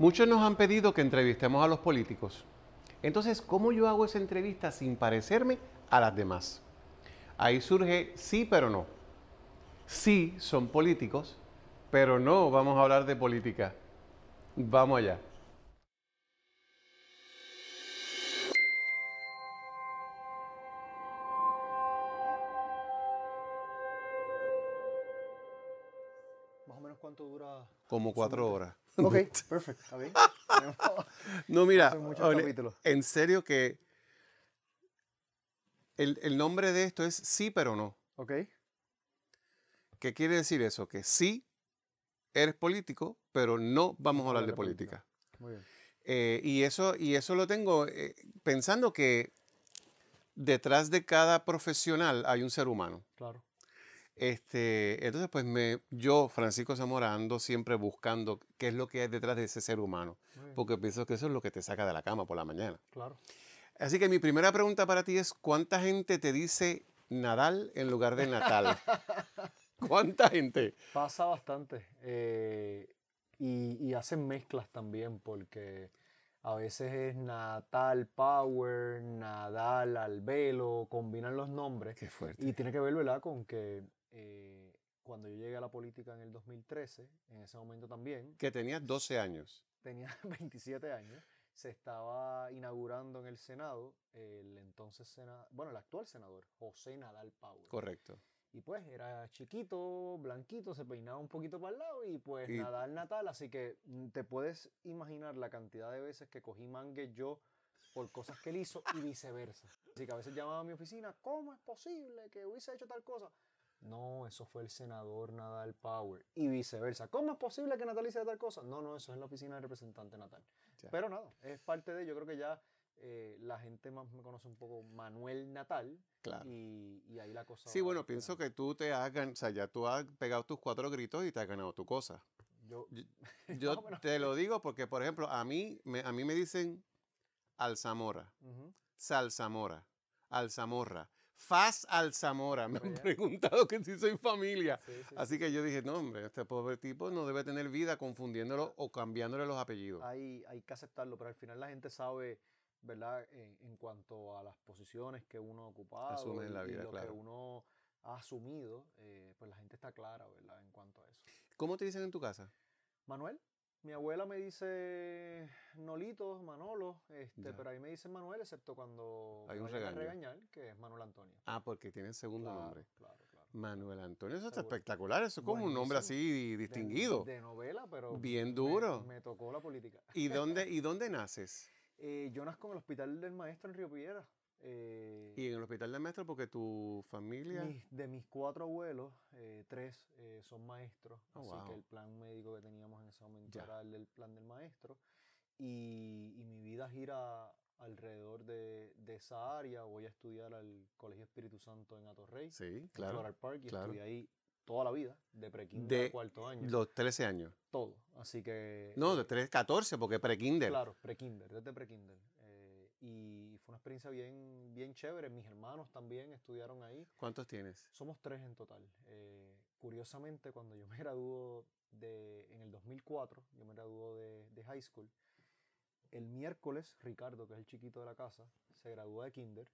Muchos nos han pedido que entrevistemos a los políticos. Entonces, ¿cómo yo hago esa entrevista sin parecerme a las demás? Ahí surge sí, pero no. Sí, son políticos, pero no vamos a hablar de política. Vamos allá. Más o menos cuánto dura. Como cuatro horas. Ok, perfecto. no, mira, en serio que el, nombre de esto es sí, pero no. Ok. ¿Qué quiere decir eso? Que sí eres político, pero no vamos a hablar de política. Muy bien. Eh, y, eso, y eso lo tengo eh, pensando que detrás de cada profesional hay un ser humano. Claro. Este, entonces, pues me, yo, Francisco Zamora, ando siempre buscando qué es lo que hay detrás de ese ser humano, porque pienso que eso es lo que te saca de la cama por la mañana. Claro. Así que mi primera pregunta para ti es, ¿cuánta gente te dice Nadal en lugar de Natal? ¿Cuánta gente? Pasa bastante. Eh, y, hacen mezclas también, porque a veces es Natal Power, Nadal Albelo, combinan los nombres. Qué fuerte. Y tiene que ver, ¿verdad?, con que eh, cuando yo llegué a la política en el 2013, en ese momento también... Que tenía 12 años. Tenía 27 años. Se estaba inaugurando en el Senado el entonces senador, bueno, el actual senador, José Nadal Pau Correcto. Y pues era chiquito, blanquito, se peinaba un poquito para el lado y pues Nadal Natal. Así que te puedes imaginar la cantidad de veces que cogí mangue yo por cosas que él hizo y viceversa. Así que a veces llamaba a mi oficina, ¿cómo es posible que hubiese hecho tal cosa? No, eso fue el senador Nadal Power. Y viceversa. ¿Cómo es posible que Natal hiciera tal cosa? No, no, eso es en la oficina del representante Natal. Pero nada, es parte de, yo creo que ya eh, la gente más me conoce un poco Manuel Natal. Claro. Y, ahí la cosa. Sí, bueno, pienso que tú te has ganado, o sea, ya tú has pegado tus cuatro gritos y te has ganado tu cosa. Yo, te lo digo porque, por ejemplo, a mí me, a mí me dicen Alzamora, Salzamora, Alzamorra. Faz al Zamora. Me han preguntado que si soy familia. Así que yo dije, no, hombre, este pobre tipo no debe tener vida confundiéndolo o cambiándole los apellidos. Hay, hay que aceptarlo, pero al final la gente sabe, ¿verdad?, eh, en, cuanto a las posiciones que uno ha ocupado y lo que uno ha asumido, eh, pues la gente está clara, ¿verdad?, en cuanto a eso. ¿Cómo te dicen en tu casa? Manuel. Mi abuela me dice Nolito, Manolo, este, pero ahí me dicen Manuel, excepto cuando hay un regañar, que es Manuel Antonio. Ah, porque tiene segundo nombre. Manuel Antonio, eso está espectacular, eso es como un nombre así distinguido. De, novela, pero. Bien duro. Me, tocó la política. ¿Y dónde, y dónde naces? Eh, yo nací en el Hospital del Maestro en Río Piedra. Eh, ¿Y en el hospital de maestro porque tu familia...? de mis cuatro abuelos, eh, tres eh, son maestros, oh, así que el plan médico que teníamos en ese momento era el, plan del maestro. Y, y, mi vida gira alrededor de, de, esa área. Voy a estudiar al Colegio Espíritu Santo en Atorrey, sí, claro, en Park, y ahí toda la vida, de prekinder a cuarto año. Los 13 años. Todo, así que... No, de 3, 14, porque prekinder. Claro, prekinder, desde prekinder. y una experiencia bien, bien chévere. Mis hermanos también estudiaron ahí. ¿Cuántos tienes? Somos tres en total. Eh, curiosamente, cuando yo me graduó en el 2004, yo me graduó de, high school, el miércoles Ricardo, que es el chiquito de la casa, se graduó de kinder.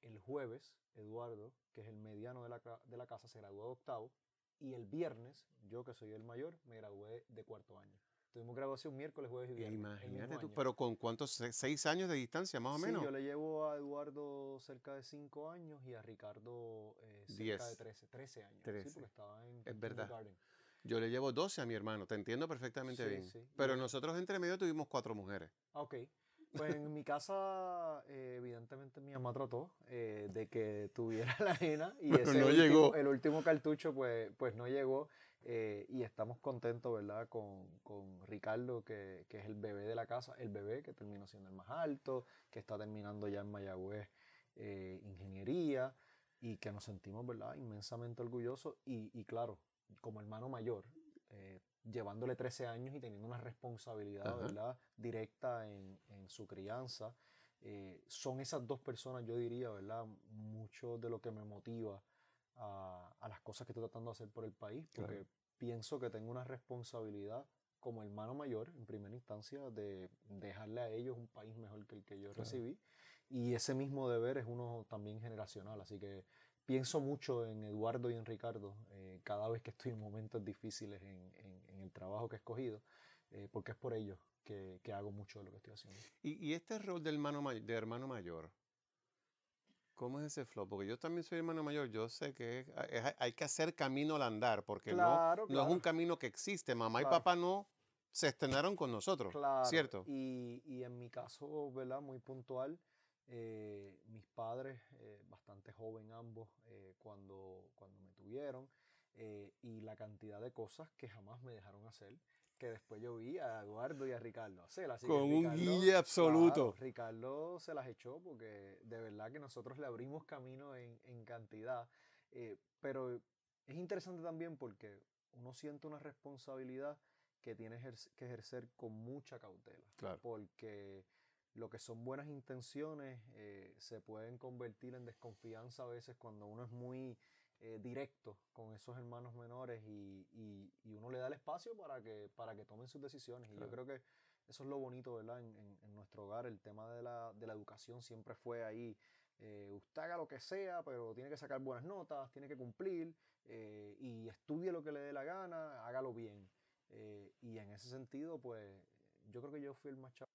El jueves Eduardo, que es el mediano de la, de la casa, se graduó de octavo. Y el viernes, yo que soy el mayor, me gradué de cuarto año. Tuvimos graduación miércoles, jueves y viernes. Imagínate tú, pero con cuántos, seis años de distancia más o sí, menos. Yo le llevo a Eduardo cerca de cinco años y a Ricardo eh, cerca de trece 13 años. es verdad. Yo le llevo 12 a mi hermano, te entiendo perfectamente bien. Pero nosotros entre medio tuvimos cuatro mujeres. Ah, ok. Pues en mi casa, eh, evidentemente, mi mamá trató eh, de que tuviera la ajena y ese el último cartucho, pues, pues no llegó. Eh, y estamos contentos, ¿verdad? Con, con Ricardo, que, que, es el bebé de la casa, el bebé que terminó siendo el más alto, que está terminando ya en Mayagüez eh, ingeniería y que nos sentimos, ¿verdad? Inmensamente orgullosos y, y claro, como hermano mayor, eh, llevándole 13 años y teniendo una responsabilidad, ¿verdad? Directa en, en su crianza. son esas dos personas, yo diría, ¿verdad? Mucho de lo que me motiva a, las cosas que estoy tratando de hacer por el país, porque pienso que tengo una responsabilidad como hermano mayor, en primera instancia, de dejarle a ellos un país mejor que el que yo recibí. Y ese mismo deber es uno también generacional, así que pienso mucho en Eduardo y en Ricardo eh, cada vez que estoy en momentos difíciles en, en, el trabajo que he escogido, eh, porque es por ellos que, que, hago mucho de lo que estoy haciendo. Y, y este rol del hermano, de hermano mayor, ¿Cómo es ese flow? Porque yo también soy hermano mayor, yo sé que hay que hacer camino al andar, porque no, es un camino que existe. Mamá y papá no se estrenaron con nosotros, ¿cierto? Y, en mi caso, ¿verdad? Muy puntual, eh, mis padres, eh, bastante joven ambos, eh, cuando, cuando me tuvieron, y la cantidad de cosas que jamás me dejaron hacer que después yo vi a Eduardo y a Ricardo hacerlas. Con un guille absoluto. Ricardo se las echó porque de verdad que nosotros le abrimos camino en, en cantidad. Eh, pero es interesante también porque uno siente una responsabilidad que tiene que ejercer con mucha cautela. Porque lo que son buenas intenciones eh, se pueden convertir en desconfianza a veces cuando uno es muy eh, directo con esos hermanos menores y, y, uno le da el espacio para que, para que tomen sus decisiones. Y yo creo que eso es lo bonito, ¿verdad? En, nuestro hogar el tema de la, educación siempre fue ahí. Eh, usted haga lo que sea, pero tiene que sacar buenas notas, tiene que cumplir eh, y estudie lo que le dé la gana, hágalo bien. y en ese sentido, pues yo creo que yo fui el más chaval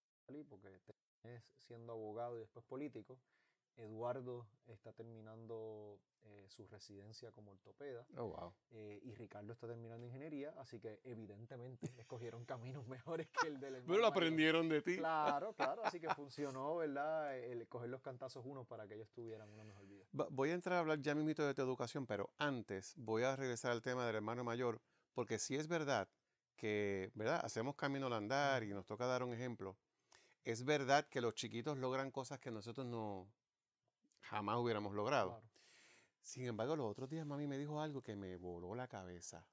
porque es siendo abogado y después político. Eduardo está terminando eh, su residencia como ortopeda. Oh, wow. Eh, y Ricardo está terminando ingeniería, así que evidentemente escogieron caminos mejores que el del hermano. Pero lo aprendieron de ti. Claro, claro, así que funcionó, ¿verdad? El coger los cantazos uno para que ellos tuvieran una mejor vida. Voy a entrar a hablar ya mito de tu educación, pero antes voy a regresar al tema del hermano mayor, porque si es verdad que, ¿verdad? Hacemos camino al andar y nos toca dar un ejemplo. Es verdad que los chiquitos logran cosas que nosotros no, jamás hubiéramos logrado. Sin embargo, los otros días mami me dijo algo que me voló la cabeza.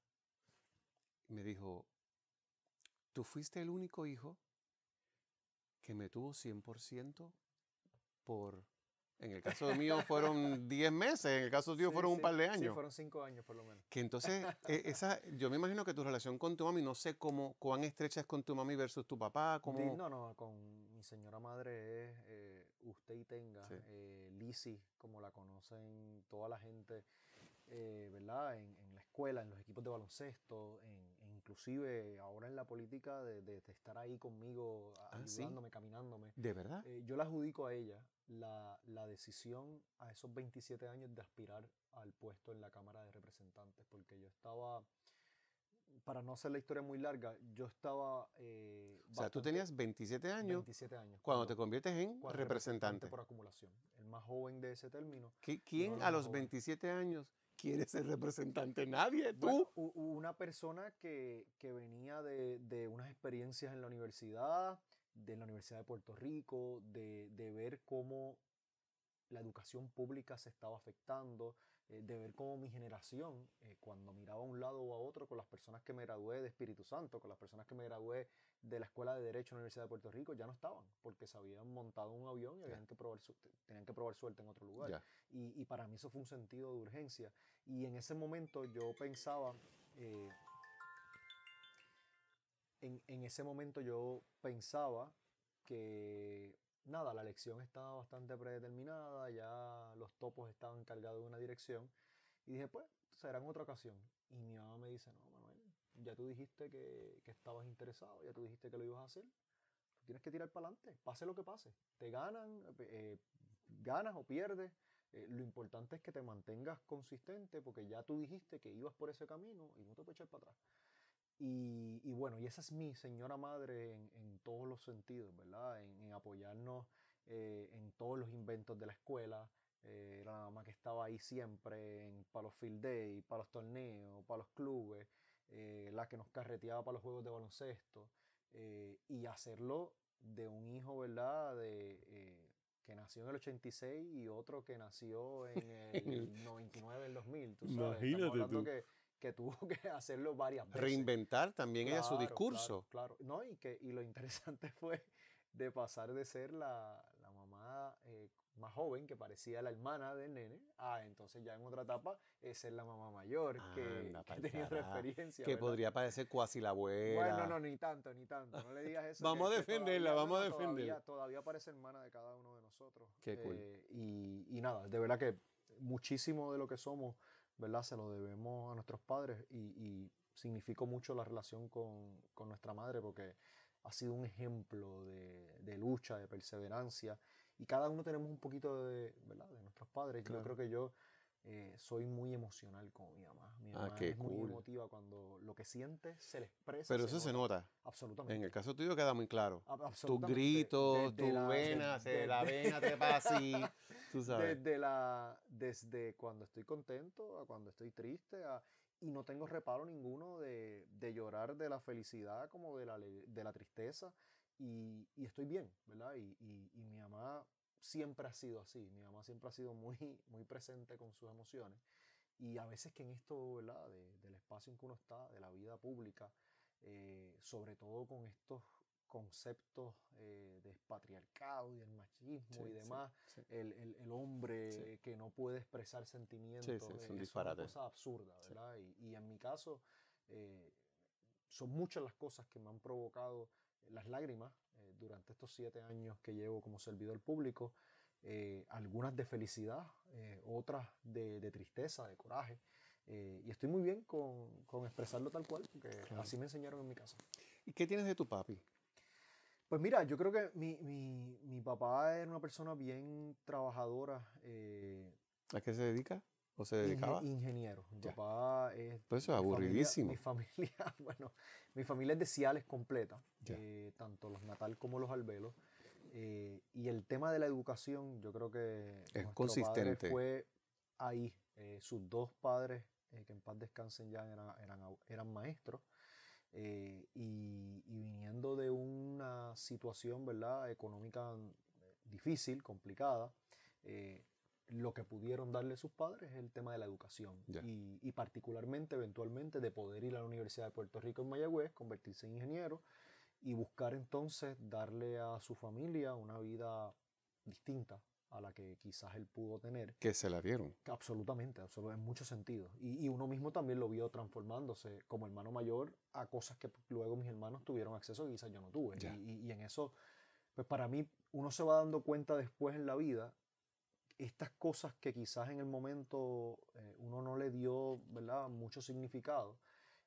Me dijo, tú fuiste el único hijo que me tuvo 100% por... En el caso mío fueron 10 meses, en el caso tuyo fueron un par de años. Sí, fueron 5 años por lo menos. Que entonces, e, esa, yo me imagino que tu relación con tu mami, no sé cómo, cuán estrecha es con tu mami versus tu papá. como. No, no, con mi señora madre es... Eh, usted y tenga, eh, lisi como la conocen toda la gente, eh, ¿verdad? En, en, la escuela, en los equipos de baloncesto, en, e inclusive ahora en la política de, estar ahí conmigo, ah, ayudándome, caminándome. ¿De verdad? Eh, yo la adjudico a ella la, la decisión a esos 27 años de aspirar al puesto en la Cámara de Representantes, porque yo estaba para no hacer la historia muy larga, yo estaba... Eh, o sea, tú tenías 27 años, 27 años cuando, te conviertes en representante. por acumulación, el más joven de ese término. ¿Quién a los 27 años quiere ser representante? Nadie, tú. una persona que, venía de, unas experiencias en la universidad, de la Universidad de Puerto Rico, de, de ver cómo la educación pública se estaba afectando, eh, de ver cómo mi generación, eh, cuando miraba a un lado o a otro con las personas que me gradué de Espíritu Santo, con las personas que me gradué de la Escuela de Derecho en la Universidad de Puerto Rico, ya no estaban, porque se habían montado un avión y habían que probar tenían que probar suerte en otro lugar. Y, para mí eso fue un sentido de urgencia. Y en ese momento yo pensaba... Eh, en, en ese momento yo pensaba que nada, la elección estaba bastante predeterminada, ya los topos estaban cargados de una dirección. Y dije, pues, será en otra ocasión. Y mi mamá me dice, no, Manuel, ya tú dijiste que, estabas interesado, ya tú dijiste que lo ibas a hacer. tienes que tirar para adelante, pase lo que pase. Te ganan, eh, ganas o pierdes. Eh, lo importante es que te mantengas consistente porque ya tú dijiste que ibas por ese camino y no te puedes echar para atrás. Y, bueno, y esa es mi señora madre en, todos los sentidos, ¿verdad? En, apoyarnos eh, en todos los inventos de la escuela. Eh, la mamá que estaba ahí siempre para los field days, para los torneos, para los clubes, eh, la que nos carreteaba para los juegos de baloncesto. y hacerlo de un hijo, ¿verdad? De, que nació en el 86 y otro que nació en el 99, el 2000. Imagínate tú tuvo que hacerlo varias veces. Reinventar también ella su discurso. Claro, No, y, que, y lo interesante fue de pasar de ser la, la mamá eh, más joven, que parecía la hermana del nene, a entonces ya en otra etapa es eh, ser la mamá mayor, que, tenía otra experiencia. Que podría parecer cuasi la abuela. Bueno, no, ni tanto, ni tanto. No le digas eso. vamos a defenderla, vamos a defenderla. Todavía, todavía, parece hermana de cada uno de nosotros. Qué cool. Eh, y, y nada, de verdad que muchísimo de lo que somos ¿verdad? Se lo debemos a nuestros padres y, significó mucho la relación con, con, nuestra madre porque ha sido un ejemplo de, de, lucha, de perseverancia y cada uno tenemos un poquito de, ¿verdad? de nuestros padres. Yo creo que yo eh, soy muy emocional con mi mamá. Mi ah, mamá es muy emotiva cuando lo que siente se le expresa. Pero eso se nota. Absolutamente. En el caso tuyo queda muy claro. Tus gritos, tu vena, la vena te pasa así. Desde, la, desde cuando estoy contento a cuando estoy triste. y no tengo reparo ninguno de, de, llorar de la felicidad como de la, tristeza. Y, estoy bien, ¿verdad? Y, mi mamá siempre ha sido así. Mi mamá siempre ha sido muy, muy presente con sus emociones. Y a veces que en esto, ¿verdad? del espacio en que uno está, de la vida pública, eh, sobre todo con estos conceptos eh, de patriarcado y el machismo y demás, El, el, hombre que no puede expresar sentimientos, eh, es, una cosa absurda, ¿verdad? Y, en mi caso, eh, son muchas las cosas que me han provocado las lágrimas durante estos siete años que llevo como servidor público, algunas de felicidad, otras de, de tristeza, de coraje. y estoy muy bien con, con expresarlo tal cual, porque así me enseñaron en mi casa. ¿Y qué tienes de tu papi? Pues mira, yo creo que mi, mi, mi papá era una persona bien trabajadora. Eh, ¿A qué se dedica? ¿O se dedicaba? ingeniero. Mi papá es. Pues eso es aburridísimo. Mi familia, bueno, mi familia es de Ciales completa, eh, tanto los Natal como los Albelos. Eh, y el tema de la educación, yo creo que. Es consistente. Fue ahí. Eh, sus dos padres, eh, que en paz descansen ya, eran, eran, eran maestros. Eh, y, viniendo de una situación ¿verdad? económica mm, difícil, complicada, eh, lo que pudieron darle sus padres es el tema de la educación y, y, particularmente eventualmente de poder ir a la Universidad de Puerto Rico en Mayagüez, convertirse en ingeniero y buscar entonces darle a su familia una vida distinta a la que quizás él pudo tener. Que se la dieron. Absolutamente, absolutamente, en muchos sentidos. Y, uno mismo también lo vio transformándose como hermano mayor a cosas que luego mis hermanos tuvieron acceso y quizás yo no tuve. Y, en eso, pues para mí, uno se va dando cuenta después en la vida estas cosas que quizás en el momento eh, uno no le dio ¿verdad? mucho significado,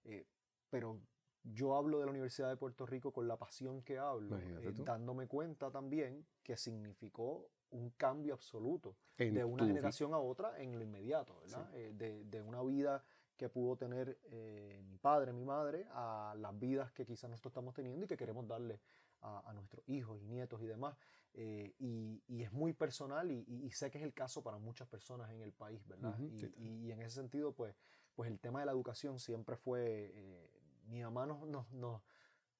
eh, pero yo hablo de la Universidad de Puerto Rico con la pasión que hablo, eh, dándome cuenta también que significó un cambio absoluto de una generación a otra en lo inmediato, ¿verdad? Eh, de, de, una vida que pudo tener eh, mi padre, mi madre, a las vidas que quizás nosotros estamos teniendo y que queremos darle a, a nuestros hijos y nietos y demás. Eh, y, y, es muy personal y, sé que es el caso para muchas personas en el país, ¿verdad? y, en ese sentido, pues, pues el tema de la educación siempre fue, mi mamá nos, nos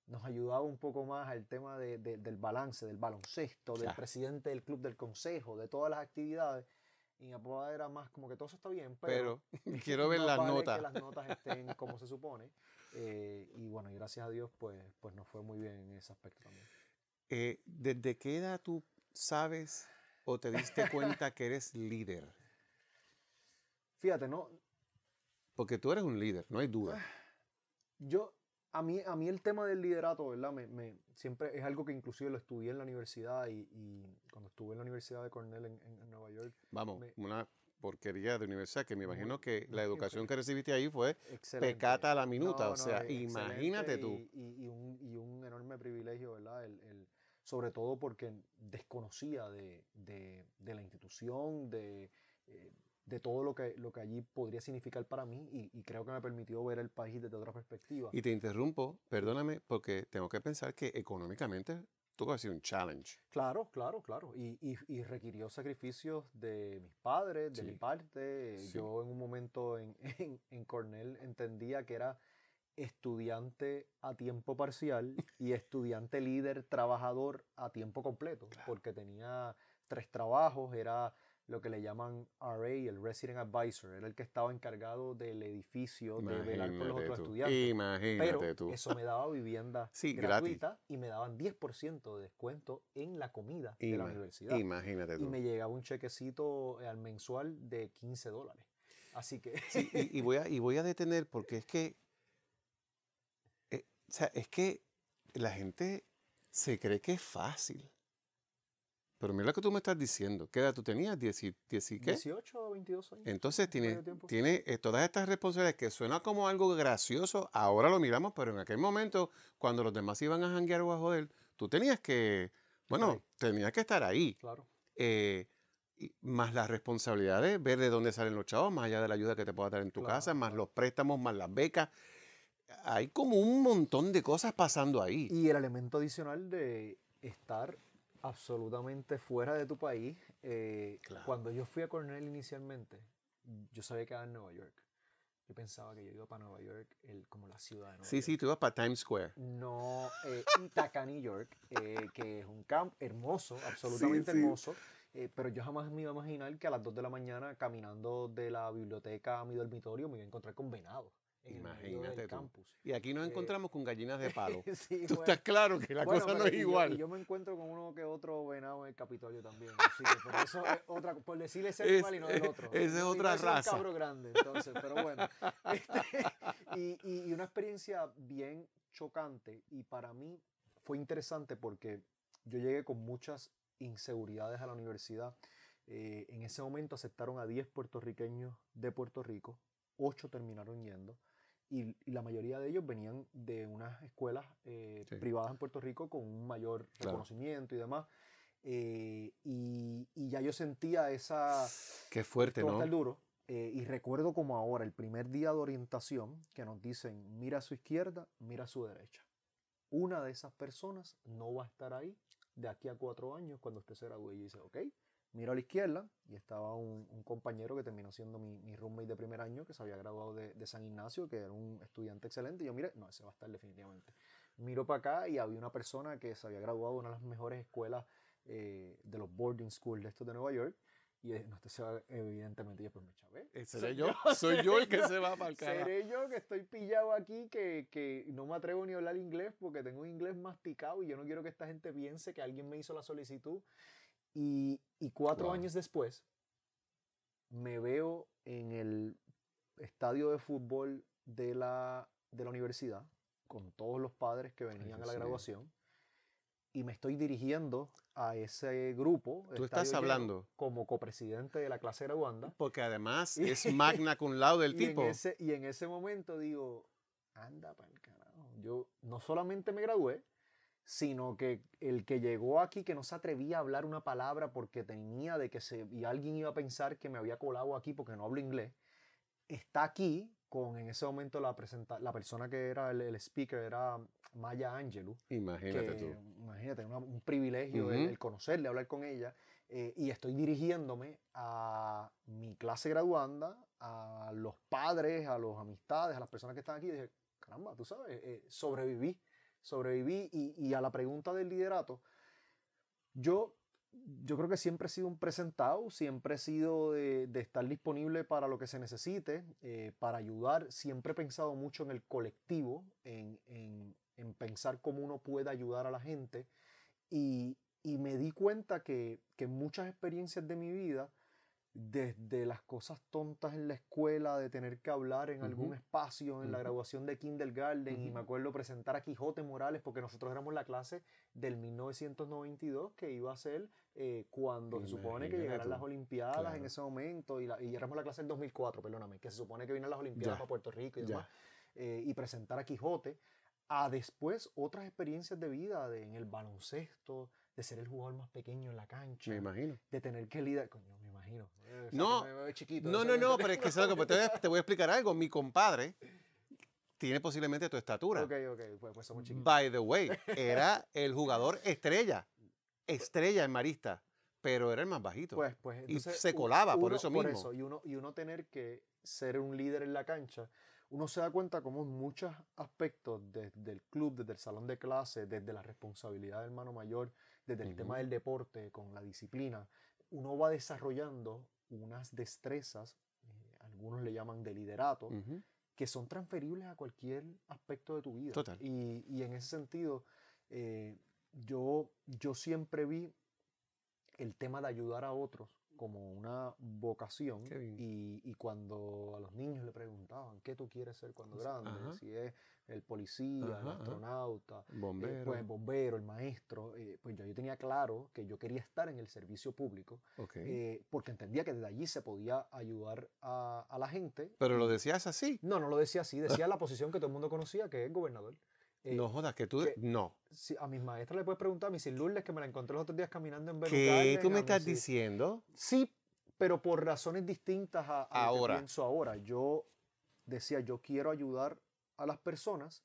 nos ayudaba un poco más al tema del balance, del baloncesto, del presidente del club, del consejo, de todas las actividades. Y aprobada era más como que todo está bien, pero, quiero ver las notas. Que las notas estén como se supone. Eh, y bueno, y gracias a Dios, pues, pues nos fue muy bien en ese aspecto también. Eh, ¿Desde qué edad tú sabes o te diste cuenta que eres líder? Fíjate, no. Porque tú eres un líder, no hay duda. Ah, yo, a mí, a mí el tema del liderato, ¿verdad? Me, me, siempre es algo que inclusive lo estudié en la universidad y, y cuando estuve en la Universidad de Cornell en, Nueva York. Vamos, una porquería de universidad que me imagino que la educación que recibiste ahí fue pecata a la minuta. o sea, imagínate tú. Y, y, un, y, un, enorme privilegio, ¿verdad? El, sobre todo porque desconocía de, de la institución, de, eh, de todo lo que, lo que allí podría significar para mí y, creo que me permitió ver el país desde otra perspectiva. Y te interrumpo, perdóname, porque tengo que pensar que económicamente tuvo que ser un challenge. Claro, claro, claro. Y, requirió sacrificios de mis padres, de mi parte. Yo en un momento en, en, Cornell entendía que era estudiante a tiempo parcial y estudiante líder trabajador a tiempo completo, porque tenía tres trabajos, era lo que le llaman RA, el Resident Advisor. Era el que estaba encargado del edificio de velar por los otros estudiantes. Imagínate Pero eso me daba vivienda gratuita y me daban 10% de descuento en la comida de la universidad. Imagínate Y me llegaba un chequecito eh, al mensual de 15 dólares. Así que... y, voy a, y voy a detener porque es que... Eh, o sea, es que la gente se cree que es fácil. Pero mira lo que tú me estás diciendo. ¿Qué edad tú tenías? 18 o 22 años. Entonces tiene, tiene eh, todas estas responsabilidades que suena como algo gracioso. Ahora lo miramos, pero en aquel momento, cuando los demás iban a janguear o a joder, tú tenías que, bueno, tenías que estar ahí. Eh, más las responsabilidades, ver de dónde salen los chavos, más allá de la ayuda que te pueda dar en tu casa, más los préstamos, más las becas. Hay como un montón de cosas pasando ahí. Y el elemento adicional de estar absolutamente fuera de tu país. Eh, cuando yo fui a Cornell inicialmente, yo sabía que era en Nueva York. Yo pensaba que yo iba para Nueva York, como la ciudad de Nueva York. Sí, sí, tú ibas para Times Square. No, eh, New York, eh, que es un camp hermoso, absolutamente hermoso. Eh, pero yo jamás me iba a imaginar que a las 2 de la mañana, caminando de la biblioteca a mi dormitorio, me iba a encontrar con venados. Imagínate campus. Y aquí nos eh, encontramos con gallinas de palo. tú estás claro que la cosa no es igual. Yo, me encuentro con uno que otro venado en el Capitolio también. Así que por eso es otra, por decirle ese animal y no el otro. Esa es otra raza. Es un cabro grande, entonces, pero bueno. Este, y, una experiencia bien chocante y para mí fue interesante porque yo llegué con muchas inseguridades a la universidad. Eh, en ese momento aceptaron a 10 puertorriqueños de Puerto Rico, 8 terminaron yendo y, la mayoría de ellos venían de unas escuelas eh, privadas en Puerto Rico con un mayor reconocimiento y demás. Eh, y, ya yo sentía esa... Qué fuerte, ¿no? duro. Eh, y recuerdo como ahora, el primer día de orientación, que nos dicen, mira a su izquierda, mira a su derecha. Una de esas personas no va a estar ahí de aquí a cuatro años cuando usted se gradúe. Y dice, ok, miro a la izquierda y estaba un, compañero que terminó siendo mi, roommate de primer año, que se había graduado de, San Ignacio, que era un estudiante excelente. Y yo mire no, ese va a estar definitivamente. Miro para acá y había una persona que se había graduado de una de las mejores escuelas eh, de los boarding schools de estos de Nueva York. Y no este se va, evidentemente, yo pues me chavé. ¿Seré yo? ¿Soy yo el que se va para acá? ¿Seré yo que estoy pillado aquí, que, que, no me atrevo ni a hablar inglés porque tengo un inglés masticado y yo no quiero que esta gente piense que alguien me hizo la solicitud y, cuatro años después, me veo en el estadio de fútbol de la, de la universidad, con todos los padres que venían a la graduación, y me estoy dirigiendo a ese grupo. Tú estás hablando. Como copresidente de la clase graduanda. Porque además es magna cum laude el y tipo. En ese, y en ese momento digo, anda para el carajo. Yo no solamente me gradué, sino que el que llegó aquí que no se atrevía a hablar una palabra porque tenía de que se, y alguien iba a pensar que me había colado aquí porque no hablo inglés, está aquí con en ese momento la, la persona que era el, speaker era Maya Angelou. Imagínate tú. Imagínate, un privilegio el, conocerle, hablar con ella. Eh, y estoy dirigiéndome a mi clase graduanda, a los padres, a los amistades, a las personas que están aquí. Y dije, caramba, tú sabes, eh, sobreviví sobreviví y, y a la pregunta del liderato, yo, yo creo que siempre he sido un presentado, siempre he sido de, de estar disponible para lo que se necesite, eh, para ayudar, siempre he pensado mucho en el colectivo, en, en, en pensar cómo uno puede ayudar a la gente y, y me di cuenta que, que muchas experiencias de mi vida, desde las cosas tontas en la escuela, de tener que hablar en algún espacio, en la graduación de kindergarten, Garden y me acuerdo presentar a Quijote Morales, porque nosotros éramos la clase del 1992 que iba a ser eh, cuando se supone que llegaran las Olimpiadas en ese momento, y, éramos la clase del 2004, perdóname, que se supone que vienen las Olimpiadas a Puerto Rico y demás, eh, y presentar a Quijote, a después otras experiencias de vida de, en el baloncesto, de ser el jugador más pequeño en la cancha, me imagino. de tener que lidiar, coño, eh, no, no, no, no, pero es que te, voy a explicar algo. Mi compadre tiene posiblemente tu estatura. pues, pues By the way, era el jugador estrella, estrella en Marista, pero era el más bajito. Pues, pues y se colaba por eso mismo. Por eso, y uno, y uno tener que ser un líder en la cancha, uno se da cuenta como muchos aspectos, desde el club, desde el salón de clase, desde la responsabilidad del hermano mayor, desde el tema del deporte, con la disciplina, uno va desarrollando unas destrezas, eh, algunos le llaman de liderato, que son transferibles a cualquier aspecto de tu vida. Y, en ese sentido, eh, yo, yo siempre vi el tema de ayudar a otros como una vocación y, cuando a los niños le preguntaban qué tú quieres ser cuando grande, si es el policía, el astronauta, eh, bombero. el pues, bombero, el maestro, eh, pues yo, tenía claro que yo quería estar en el servicio público eh, porque entendía que desde allí se podía ayudar a, a la gente. Pero lo decías así. No, no lo decía así, decía la posición que todo el mundo conocía, que es gobernador no eh, jodas, que tú. no. Si a mis maestras le puedes preguntar, a mis Lourdes, que me la encontré los otros días caminando en verdad. ¿Qué tú me estás diciendo? Sí, pero por razones distintas a, ahora. ahora. Yo decía, yo quiero ayudar a las personas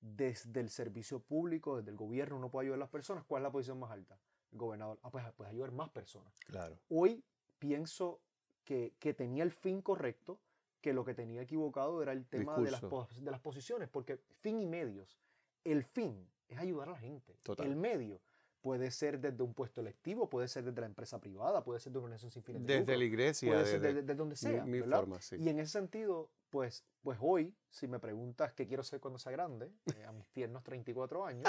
desde el servicio público, desde el gobierno, uno puede ayudar a las personas. ¿Cuál es la posición más alta? El gobernador. Ah, pues, ayudar más personas. Claro. Hoy pienso que, tenía el fin correcto, que lo que tenía equivocado era el tema de las, de las posiciones, porque fin y medios el fin es ayudar a la gente. El medio puede ser desde un puesto electivo, puede ser desde la empresa privada, puede ser de una organización sin fines de Desde la iglesia. desde, donde sea. Y en ese sentido, pues, pues hoy, si me preguntas qué quiero ser cuando sea grande, eh, a mis tiernos 34 años,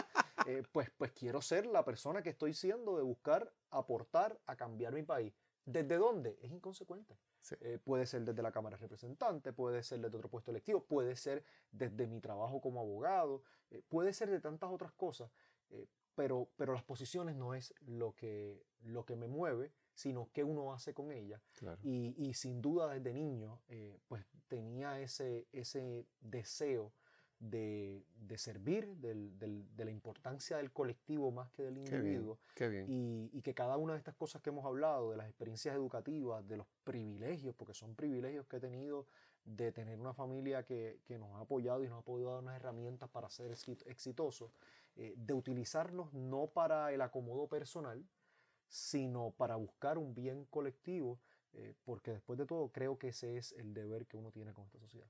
eh, pues, pues quiero ser la persona que estoy siendo de buscar aportar a cambiar mi país. ¿Desde dónde? Es inconsecuente. Eh, puede ser desde la Cámara de Representantes, puede ser desde otro puesto electivo, puede ser desde mi trabajo como abogado, eh, puede ser de tantas otras cosas, eh, pero, pero las posiciones no es lo que, lo que me mueve, sino qué uno hace con ellas. Y, sin duda desde niño, pues tenía ese, ese deseo de, servir, de la importancia del colectivo más que del individuo. Y, que cada una de estas cosas que hemos hablado, de las experiencias educativas, de los privilegios, porque son privilegios que he tenido de tener una familia que, nos ha apoyado y nos ha podido dar unas herramientas para ser exitosos, eh, de utilizarlos no para el acomodo personal, sino para buscar un bien colectivo, eh, porque después de todo creo que ese es el deber que uno tiene con esta sociedad.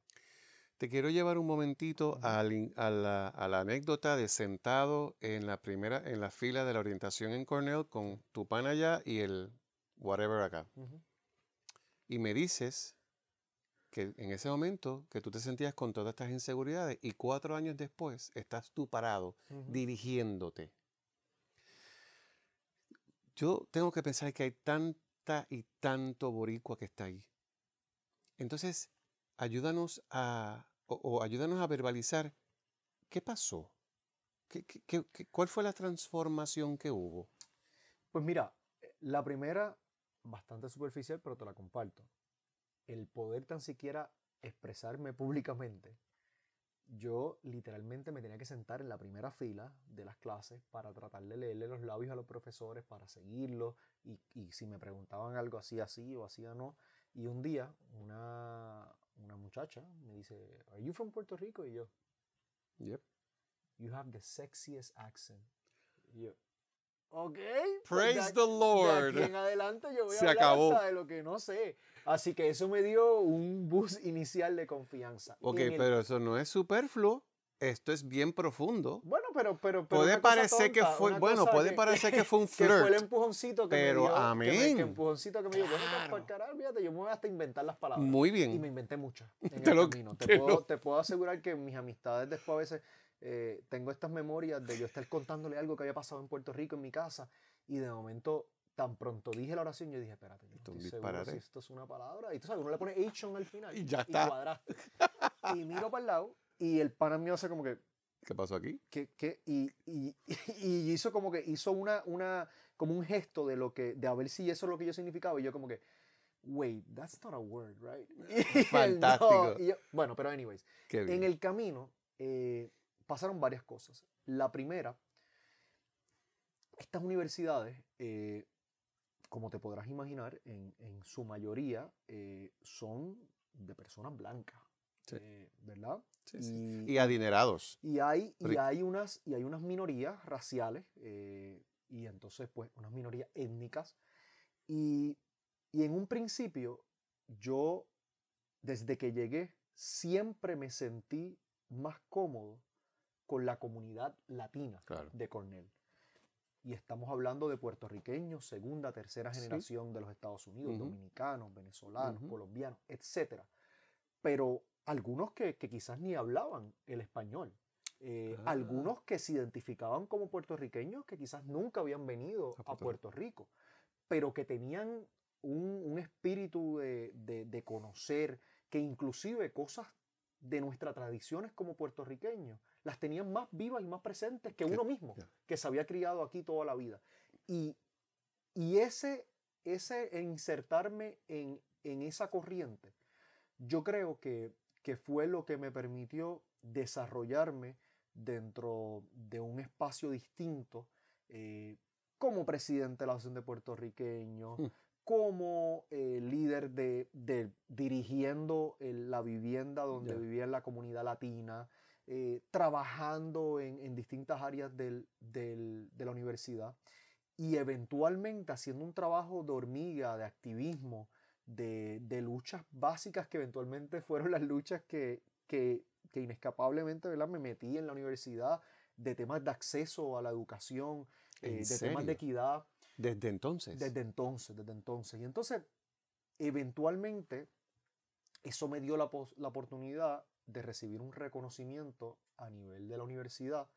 Te quiero llevar un momentito a, la, anécdota de sentado en la primera, en la fila de la orientación en Cornell con tu pan allá y el whatever acá. Y me dices que en ese momento que tú te sentías con todas estas inseguridades y cuatro años después estás tú parado dirigiéndote. Yo tengo que pensar que hay tanta y tanto boricua que está ahí. Entonces, ayúdanos a, o, ayúdanos a verbalizar qué pasó, ¿Qué, cuál fue la transformación que hubo. Pues mira, eh, la primera, bastante superficial, pero te la comparto. El poder tan siquiera expresarme públicamente. Yo literalmente me tenía que sentar en la primera fila de las clases para tratar de leerle los labios a los profesores, para seguirlo, y, y si me preguntaban algo así, así o así o no. Y un día, una, una muchacha me dice, "Are you from Puerto Rico?" y yo, "Yep." "You have the sexiest accent." Y yo, Ok. Pues Praise the Lord. De aquí en adelante yo voy Se a hablar acabó. Hasta de lo que no sé. Así que eso me dio un boost inicial de confianza. Ok, pero eso no es superfluo esto es bien profundo. Bueno, pero, pero, puede parecer que fue, bueno, puede parecer que fue un flirt. Que fue el empujoncito que me dio, amén. Que, me, que empujoncito que me dio, el caral, fíjate, yo me voy hasta inventar las palabras. Muy bien. Y me inventé muchas te lo, Te, puedo, asegurar que mis amistades después a veces eh, tengo estas memorias de yo estar contándole algo que había pasado en Puerto Rico en mi casa y de momento tan pronto dije la oración, yo dije, espérate, esto es una palabra. Y tú sabes, uno le pone action al final y ya está. Y miro para el lado y el pana mío hace como que... ¿Qué pasó aquí? y, y, hizo como que hizo una, una, como un gesto de lo que, de a ver si eso es lo que yo significaba. Y yo como que, wait, that's not a word, right? Fantástico. bueno, pero anyways, en el camino eh, pasaron varias cosas. La primera, estas universidades, eh, como te podrás imaginar, en, su mayoría eh, son de personas blancas. Eh, ¿Verdad? Sí, sí. Mm, y, adinerados. Y hay, y hay, unas, y hay unas minorías raciales eh, y entonces, pues, unas minorías étnicas. Y, y en un principio, yo, desde que llegué, siempre me sentí más cómodo con la comunidad latina de Cornell. Y estamos hablando de puertorriqueños, segunda, tercera generación de los Estados Unidos, dominicanos, venezolanos, colombianos, etc. Pero algunos que, quizás ni hablaban el español. Eh, ah. Algunos que se identificaban como puertorriqueños que quizás nunca habían venido a Puerto, Rico, pero que tenían un, espíritu de, de, conocer, que inclusive cosas de nuestras tradiciones como puertorriqueños las tenían más vivas y más presentes que uno mismo, que se había criado aquí toda la vida. Y, y ese, ese e insertarme en, en esa corriente, yo creo que que fue lo que me permitió desarrollarme dentro de un espacio distinto eh, como presidente de la Asociación de Puertorriqueños, hmm. como eh, líder de, dirigiendo la vivienda donde vivía vivía la comunidad latina, eh, trabajando en, distintas áreas de la universidad y eventualmente haciendo un trabajo de hormiga, de activismo, de, de, luchas básicas que eventualmente fueron las luchas que, que, que inescapablemente me metí en la universidad, de temas de acceso a la educación, eh, de temas de equidad. Desde entonces. Desde entonces, desde entonces. Y entonces, eventualmente, eso me dio la, la oportunidad de recibir un reconocimiento a nivel de la universidad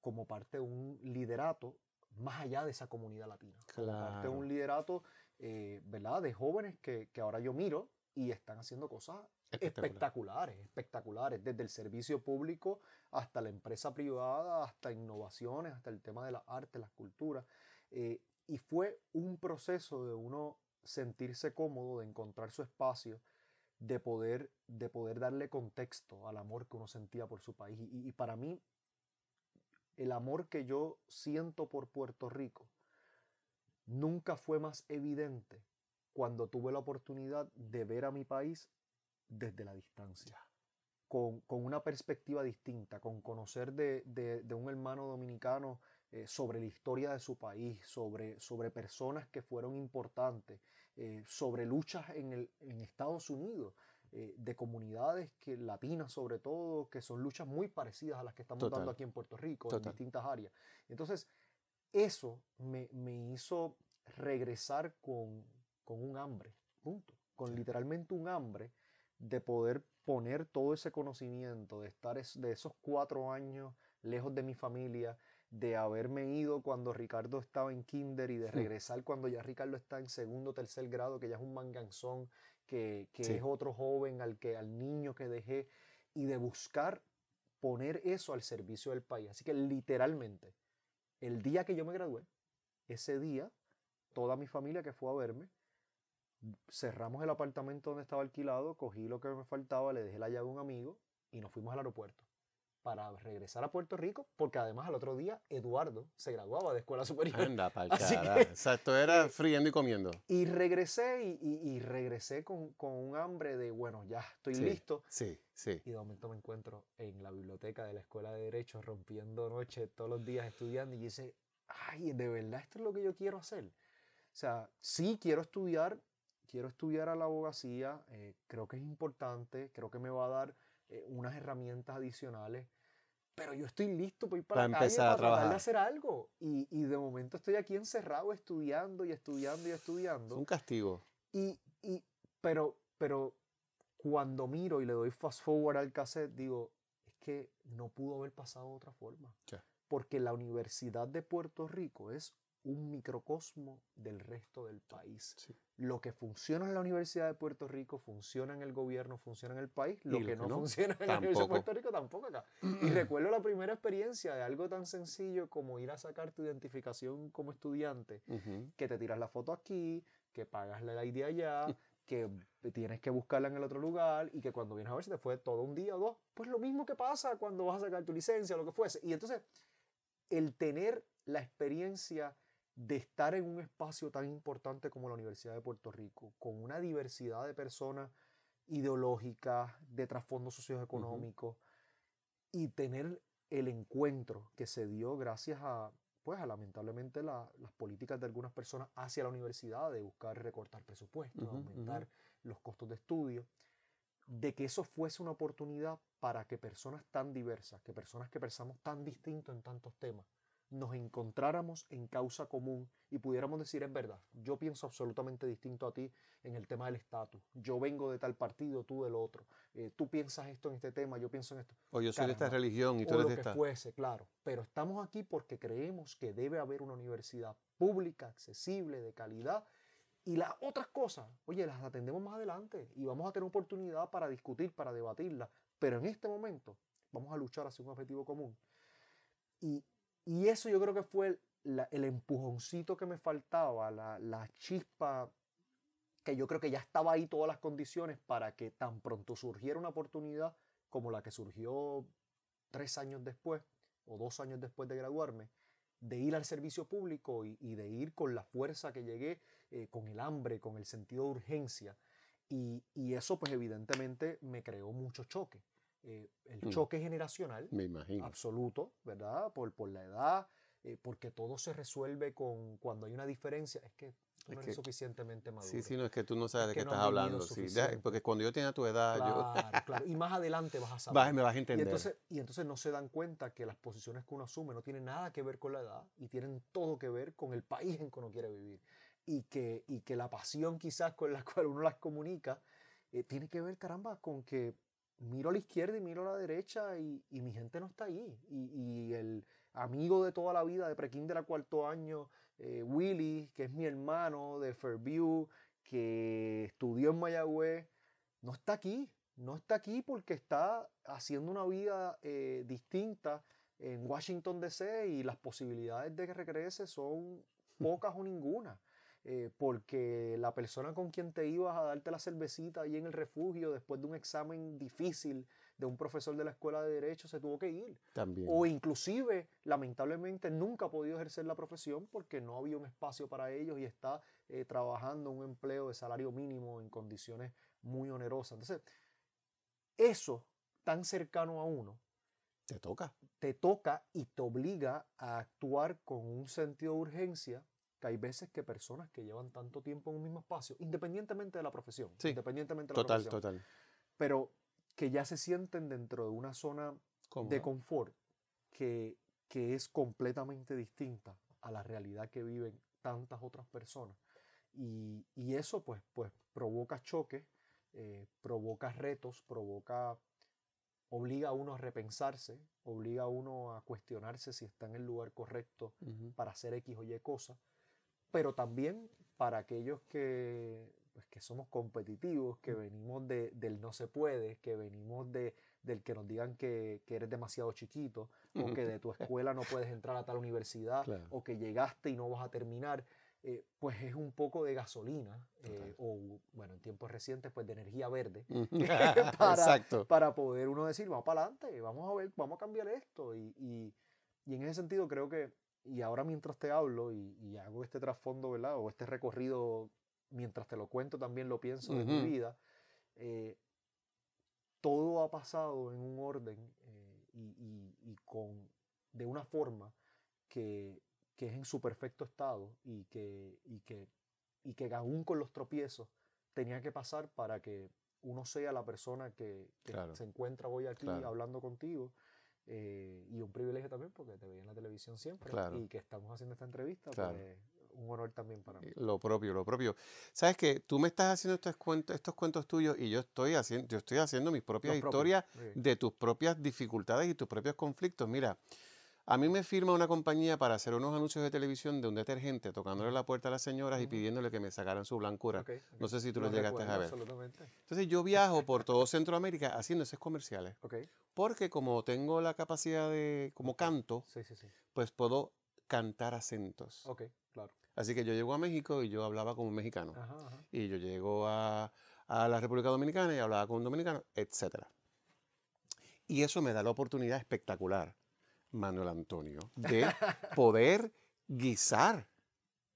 como parte de un liderato más allá de esa comunidad latina. Claro. Como parte de un liderato eh, de jóvenes que, ahora yo miro y están haciendo cosas espectaculares, espectaculares, desde el servicio público hasta la empresa privada, hasta innovaciones, hasta el tema de las artes, las culturas. Eh, y fue un proceso de uno sentirse cómodo, de encontrar su espacio, de poder, de poder darle contexto al amor que uno sentía por su país. y para mí, el amor que yo siento por Puerto Rico Nunca fue más evidente cuando tuve la oportunidad de ver a mi país desde la distancia, con, una perspectiva distinta, con conocer de, un hermano dominicano eh, sobre la historia de su país, sobre, sobre personas que fueron importantes, eh, sobre luchas en, Estados Unidos. Eh, de comunidades que, latinas sobre todo, que son luchas muy parecidas a las que estamos dando aquí en Puerto Rico, en distintas áreas. Entonces, eso me, hizo regresar con, un hambre, punto. Con literalmente un hambre de poder poner todo ese conocimiento, de estar de esos cuatro años lejos de mi familia, de haberme ido cuando Ricardo estaba en kinder y de regresar cuando ya Ricardo está en segundo, tercer grado, que ya es un manganzón, que, es otro joven al, que, al niño que dejé, y de buscar poner eso al servicio del país. Así que literalmente el día que yo me gradué, ese día, toda mi familia que fue a verme, cerramos el apartamento donde estaba alquilado, cogí lo que me faltaba, le dejé la llave a un amigo y nos fuimos al aeropuerto para regresar a Puerto Rico, porque además al otro día Eduardo se graduaba de escuela superior. Anda, o sea, esto era friendo y comiendo. Y regresé y, regresé con, un hambre de, bueno, ya estoy listo. Sí, sí. Y de momento me encuentro en la biblioteca de la escuela de Derecho rompiendo noche todos los días estudiando y dice, ay, de verdad esto es lo que yo quiero hacer. O sea, sí quiero estudiar, quiero estudiar a la abogacía, eh, creo que es importante, creo que me va a dar eh, unas herramientas adicionales, pero yo estoy listo para ir para, para empezar a para trabajar. tratar hacer algo. Y, de momento estoy aquí encerrado estudiando y estudiando y estudiando. Es un castigo. Y, pero, pero cuando miro y le doy fast forward al cassette, digo, es que no pudo haber pasado de otra forma. Porque la Universidad de Puerto Rico es un microcosmo del resto del país. Lo que funciona en la Universidad de Puerto Rico funciona en el gobierno, funciona en el país. Lo, que no, funciona en la Universidad de Puerto Rico tampoco acá. y recuerdo la primera experiencia de algo tan sencillo como ir a sacar tu identificación como estudiante, que te tiras la foto aquí, que pagas la ID allá, que tienes que buscarla en el otro lugar y que cuando vienes a ver si te fue todo un día o dos. Pues lo mismo que pasa cuando vas a sacar tu licencia, o lo que fuese. Y entonces, el tener la experiencia de estar en un espacio tan importante como la Universidad de Puerto Rico, con una diversidad de personas ideológicas, de trasfondo socioeconómico, y tener el encuentro que se dio gracias a, pues, lamentablemente las políticas de algunas personas hacia la universidad, de buscar recortar presupuestos, aumentar los costos de estudio, de que eso fuese una oportunidad para que personas tan diversas, que personas que pensamos tan distintos en tantos temas, nos encontráramos en causa común y pudiéramos decir es verdad, yo pienso absolutamente distinto a ti en el tema del estatus, yo vengo de tal partido, tú del otro, eh, tú piensas esto en este tema, yo pienso en esto. O yo soy de esta religión y tú de esta. que fuese, claro, pero estamos aquí porque creemos que debe haber una universidad pública, accesible, de calidad y las otras cosas, oye, las atendemos más adelante y vamos a tener oportunidad para discutir, para debatirlas, pero en este momento vamos a luchar hacia un objetivo común. Y y eso yo creo que fue el, empujoncito que me faltaba, la, chispa que yo creo que ya estaba ahí todas las condiciones para que tan pronto surgiera una oportunidad como la que surgió tres años después o dos años después de graduarme, de ir al servicio público y, de ir con la fuerza que llegué, eh, con el hambre, con el sentido de urgencia. Y, y eso pues evidentemente me creó mucho choque. Eh, el mm. choque generacional Me imagino. absoluto, ¿verdad? Por, por la edad, eh, porque todo se resuelve con cuando hay una diferencia. Es que tú es no eres suficientemente maduro. Sí, sí, no, es que tú no sabes de qué estás hablando. porque cuando yo tenga tu edad. yo... claro. Y más adelante vas a saber. me vas a entender. Y entonces, no se dan cuenta que las posiciones que uno asume no tienen nada que ver con la edad y tienen todo que ver con el país en que uno quiere vivir. Y que, y que la pasión quizás con la cual uno las comunica eh, tiene que ver, caramba, con que miro a la izquierda y miro a la derecha y, mi gente no está ahí. Y, y, el amigo de toda la vida de de la cuarto año, eh, Willy, que es mi hermano de Fairview, que estudió en Mayagüez, no está aquí. No está aquí porque está haciendo una vida eh, distinta en Washington DC y las posibilidades de que regrese son pocas o ninguna. Eh, porque la persona con quien te ibas a darte la cervecita ahí en el refugio después de un examen difícil de un profesor de la escuela de derecho se tuvo que ir. También. O inclusive, lamentablemente, nunca ha podido ejercer la profesión porque no había un espacio para ellos y está eh, trabajando un empleo de salario mínimo en condiciones muy onerosas. Entonces, eso tan cercano a uno, te toca. Te toca y te obliga a actuar con un sentido de urgencia que hay veces que personas que llevan tanto tiempo en un mismo espacio, independientemente de la profesión, independientemente de la profesión, pero que ya se sienten dentro de una zona de confort que, que es completamente distinta a la realidad que viven tantas otras personas. Y, eso pues, pues provoca choques, eh, provoca retos, provoca obliga a uno a repensarse, obliga a uno a cuestionarse si está en el lugar correcto para hacer X o Y cosas pero también para aquellos que, pues, que somos competitivos, que venimos de, del no se puede, que venimos de, del que nos digan que, que eres demasiado chiquito, o que de tu escuela no puedes entrar a tal universidad, o que llegaste y no vas a terminar. Eh, pues es un poco de gasolina eh, o, bueno, en tiempos recientes, pues de energía verde para, para poder uno decir, vamos para adelante, vamos a ver, vamos a cambiar esto. y, y en ese sentido creo que y ahora mientras te hablo y, hago este trasfondo, ¿verdad? O este recorrido, mientras te lo cuento, también lo pienso de mi vida. Eh, todo ha pasado en un orden eh, y, con, de una forma que, que, es en su perfecto estado y que, y, que, y que aún con los tropiezos tenía que pasar para que uno sea la persona que, se encuentra hoy aquí hablando contigo eh, y un privilegio también porque te veía en la televisión siempre y que estamos haciendo esta entrevista, pues, un honor también para mí. Lo propio, lo propio. Sabes que tú me estás haciendo estos cuentos, estos cuentos tuyos y yo estoy haciendo, yo estoy haciendo mis propias historias de tus propias dificultades y tus propios conflictos. Mira, a mí me firma una compañía para hacer unos anuncios de televisión de un detergente, tocándole la puerta a las señoras y pidiéndole que me sacaran su blancura. No sé si tú lo llegaste a ver. Entonces yo viajo por todo Centroamérica haciendo esos comerciales. Porque como tengo la capacidad de, como canto, pues puedo cantar acentos. claro. Así que yo llego a México y yo hablaba como un mexicano. Y yo llego a, la República Dominicana y hablaba con un dominicano, etc. Y eso me da la oportunidad espectacular Manuel Antonio, de poder guisar,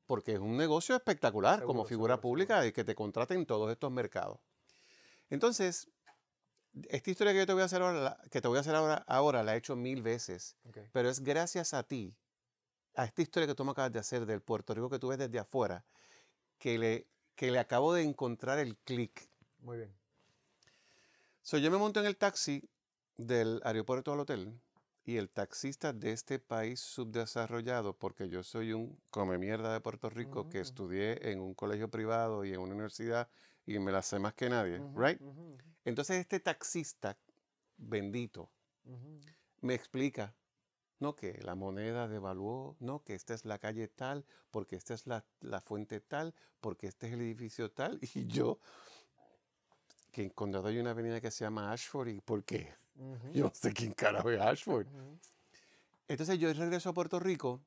porque es un negocio espectacular como figura pública y que te contraten todos estos mercados. Entonces, esta historia que yo te voy a hacer ahora, que te voy a hacer ahora, la he hecho mil veces, pero es gracias a ti, a esta historia que tú me acabas de hacer del Puerto Rico que tú ves desde afuera, que le, que le acabo de encontrar el clic. Muy bien. So, yo me monto en el taxi del aeropuerto al hotel y el taxista de este país subdesarrollado, porque yo soy un come mierda de Puerto Rico que mm. estudié en un colegio privado y en una universidad y me la sé más que nadie, ¿right? Entonces este taxista bendito me explica, no que la moneda devaluó, no que esta es la calle tal, porque esta es la, fuente tal, porque este es el edificio tal, y yo que en una avenida que se llama Ashford y ¿por qué? Yo no sé quién carajo es Ashford. Entonces yo regreso a Puerto Rico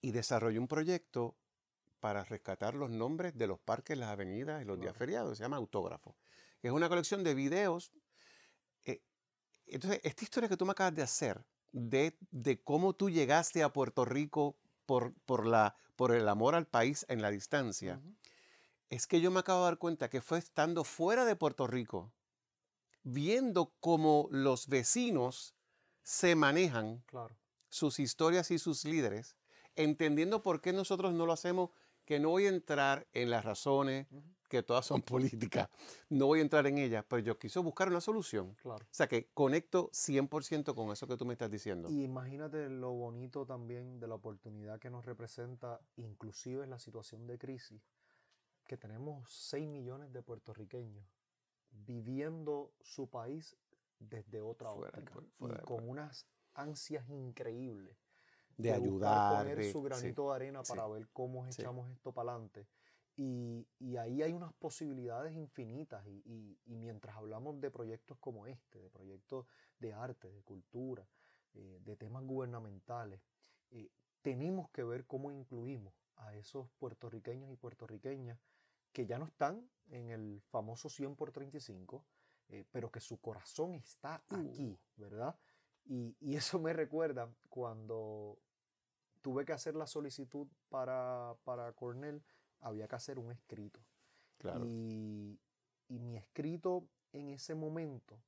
y desarrollo un proyecto para rescatar los nombres de los parques, las avenidas y los días feriados. Se llama Autógrafo. Es una colección de videos. Eh, entonces, esta historia que tú me acabas de hacer, de, de cómo tú llegaste a Puerto Rico por, por, la, por el amor al país en la distancia, es que yo me acabo de dar cuenta que fue estando fuera de Puerto Rico viendo cómo los vecinos se manejan claro. sus historias y sus líderes, entendiendo por qué nosotros no lo hacemos, que no voy a entrar en las razones, que todas son políticas, no voy a entrar en ellas, pero yo quiso buscar una solución. Claro. O sea que conecto 100% con eso que tú me estás diciendo. Y imagínate lo bonito también de la oportunidad que nos representa, inclusive en la situación de crisis, que tenemos 6 millones de puertorriqueños viviendo su país desde otra óptica y con unas ansias increíbles de, de ayudar, poner su granito de arena para ver cómo echamos esto para adelante. Y, ahí hay unas posibilidades infinitas y, mientras hablamos de proyectos como este, de proyectos de arte, de cultura, eh, de temas gubernamentales, eh, tenemos que ver cómo incluimos a esos puertorriqueños y puertorriqueñas que ya no están en el famoso 100 por 35, eh, pero que su corazón está uh. aquí, ¿verdad? Y, eso me recuerda cuando tuve que hacer la solicitud para, Cornell, había que hacer un escrito. Y, mi escrito en ese momento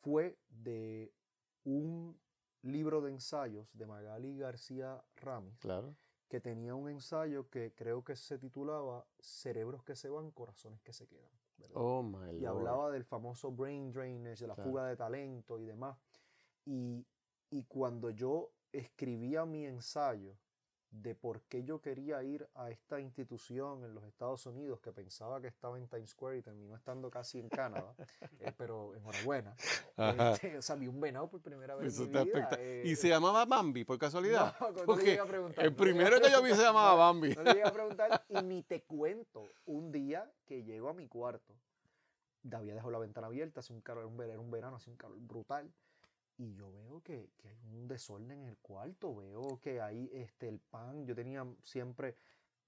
fue de un libro de ensayos de Magali García Ramis. Claro que tenía un ensayo que creo que se titulaba Cerebros que se van, corazones que se quedan. Oh my y hablaba del famoso brain drainage, de la fuga de talento y demás. Y, y cuando yo escribía mi ensayo, de por qué yo quería ir a esta institución en los Estados Unidos que pensaba que estaba en Times Square y terminó estando casi en Canadá, eh, pero enhorabuena. Este, un venado por primera vez. en eh. y se llamaba Bambi, por casualidad. Porque el primero que yo vi se llamaba Bambi. No a preguntar y ni te cuento un día que llego a mi cuarto. David dejó la ventana abierta, hace un calor, un verano, hace un calor brutal y yo veo que, que, hay un desorden en el cuarto, veo que ahí este, el pan, yo tenía siempre,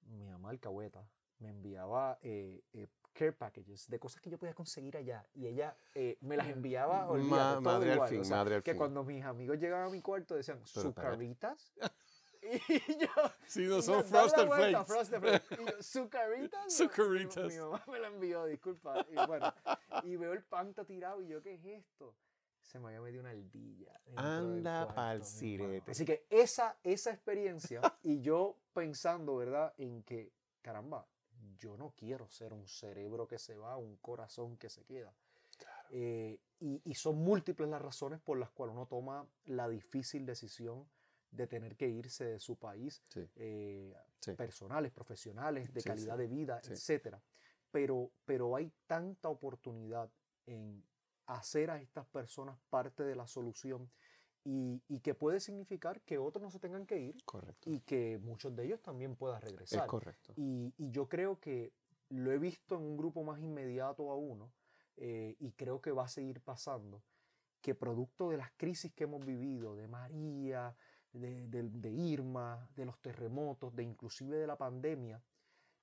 mi mamá alcahueta, me enviaba eh, eh, care packages de cosas que yo podía conseguir allá y ella eh, me las enviaba o madre igual. Al fin, que cuando mis amigos llegaban a mi cuarto decían sucaritas y yo sí no son Frosted Flakes sucaritas sucaritas mi, mamá me la envió disculpa y bueno y veo el pan tirado y yo qué es esto se me había metido una aldilla. Anda pa'l sirete. Así que esa, esa experiencia, y yo pensando, ¿verdad?, en que, caramba, yo no quiero ser un cerebro que se va, un corazón que se queda. Eh, y, son múltiples las razones por las cuales uno toma la difícil decisión de tener que irse de su país, eh, personales, profesionales, de calidad de vida, etc. Pero, pero hay tanta oportunidad en hacer a estas personas parte de la solución y, que puede significar que otros no se tengan que ir y que muchos de ellos también puedan regresar. Y, yo creo que lo he visto en un grupo más inmediato a uno eh, y creo que va a seguir pasando, que producto de las crisis que hemos vivido, de María, de, Irma, de los terremotos, de inclusive de la pandemia,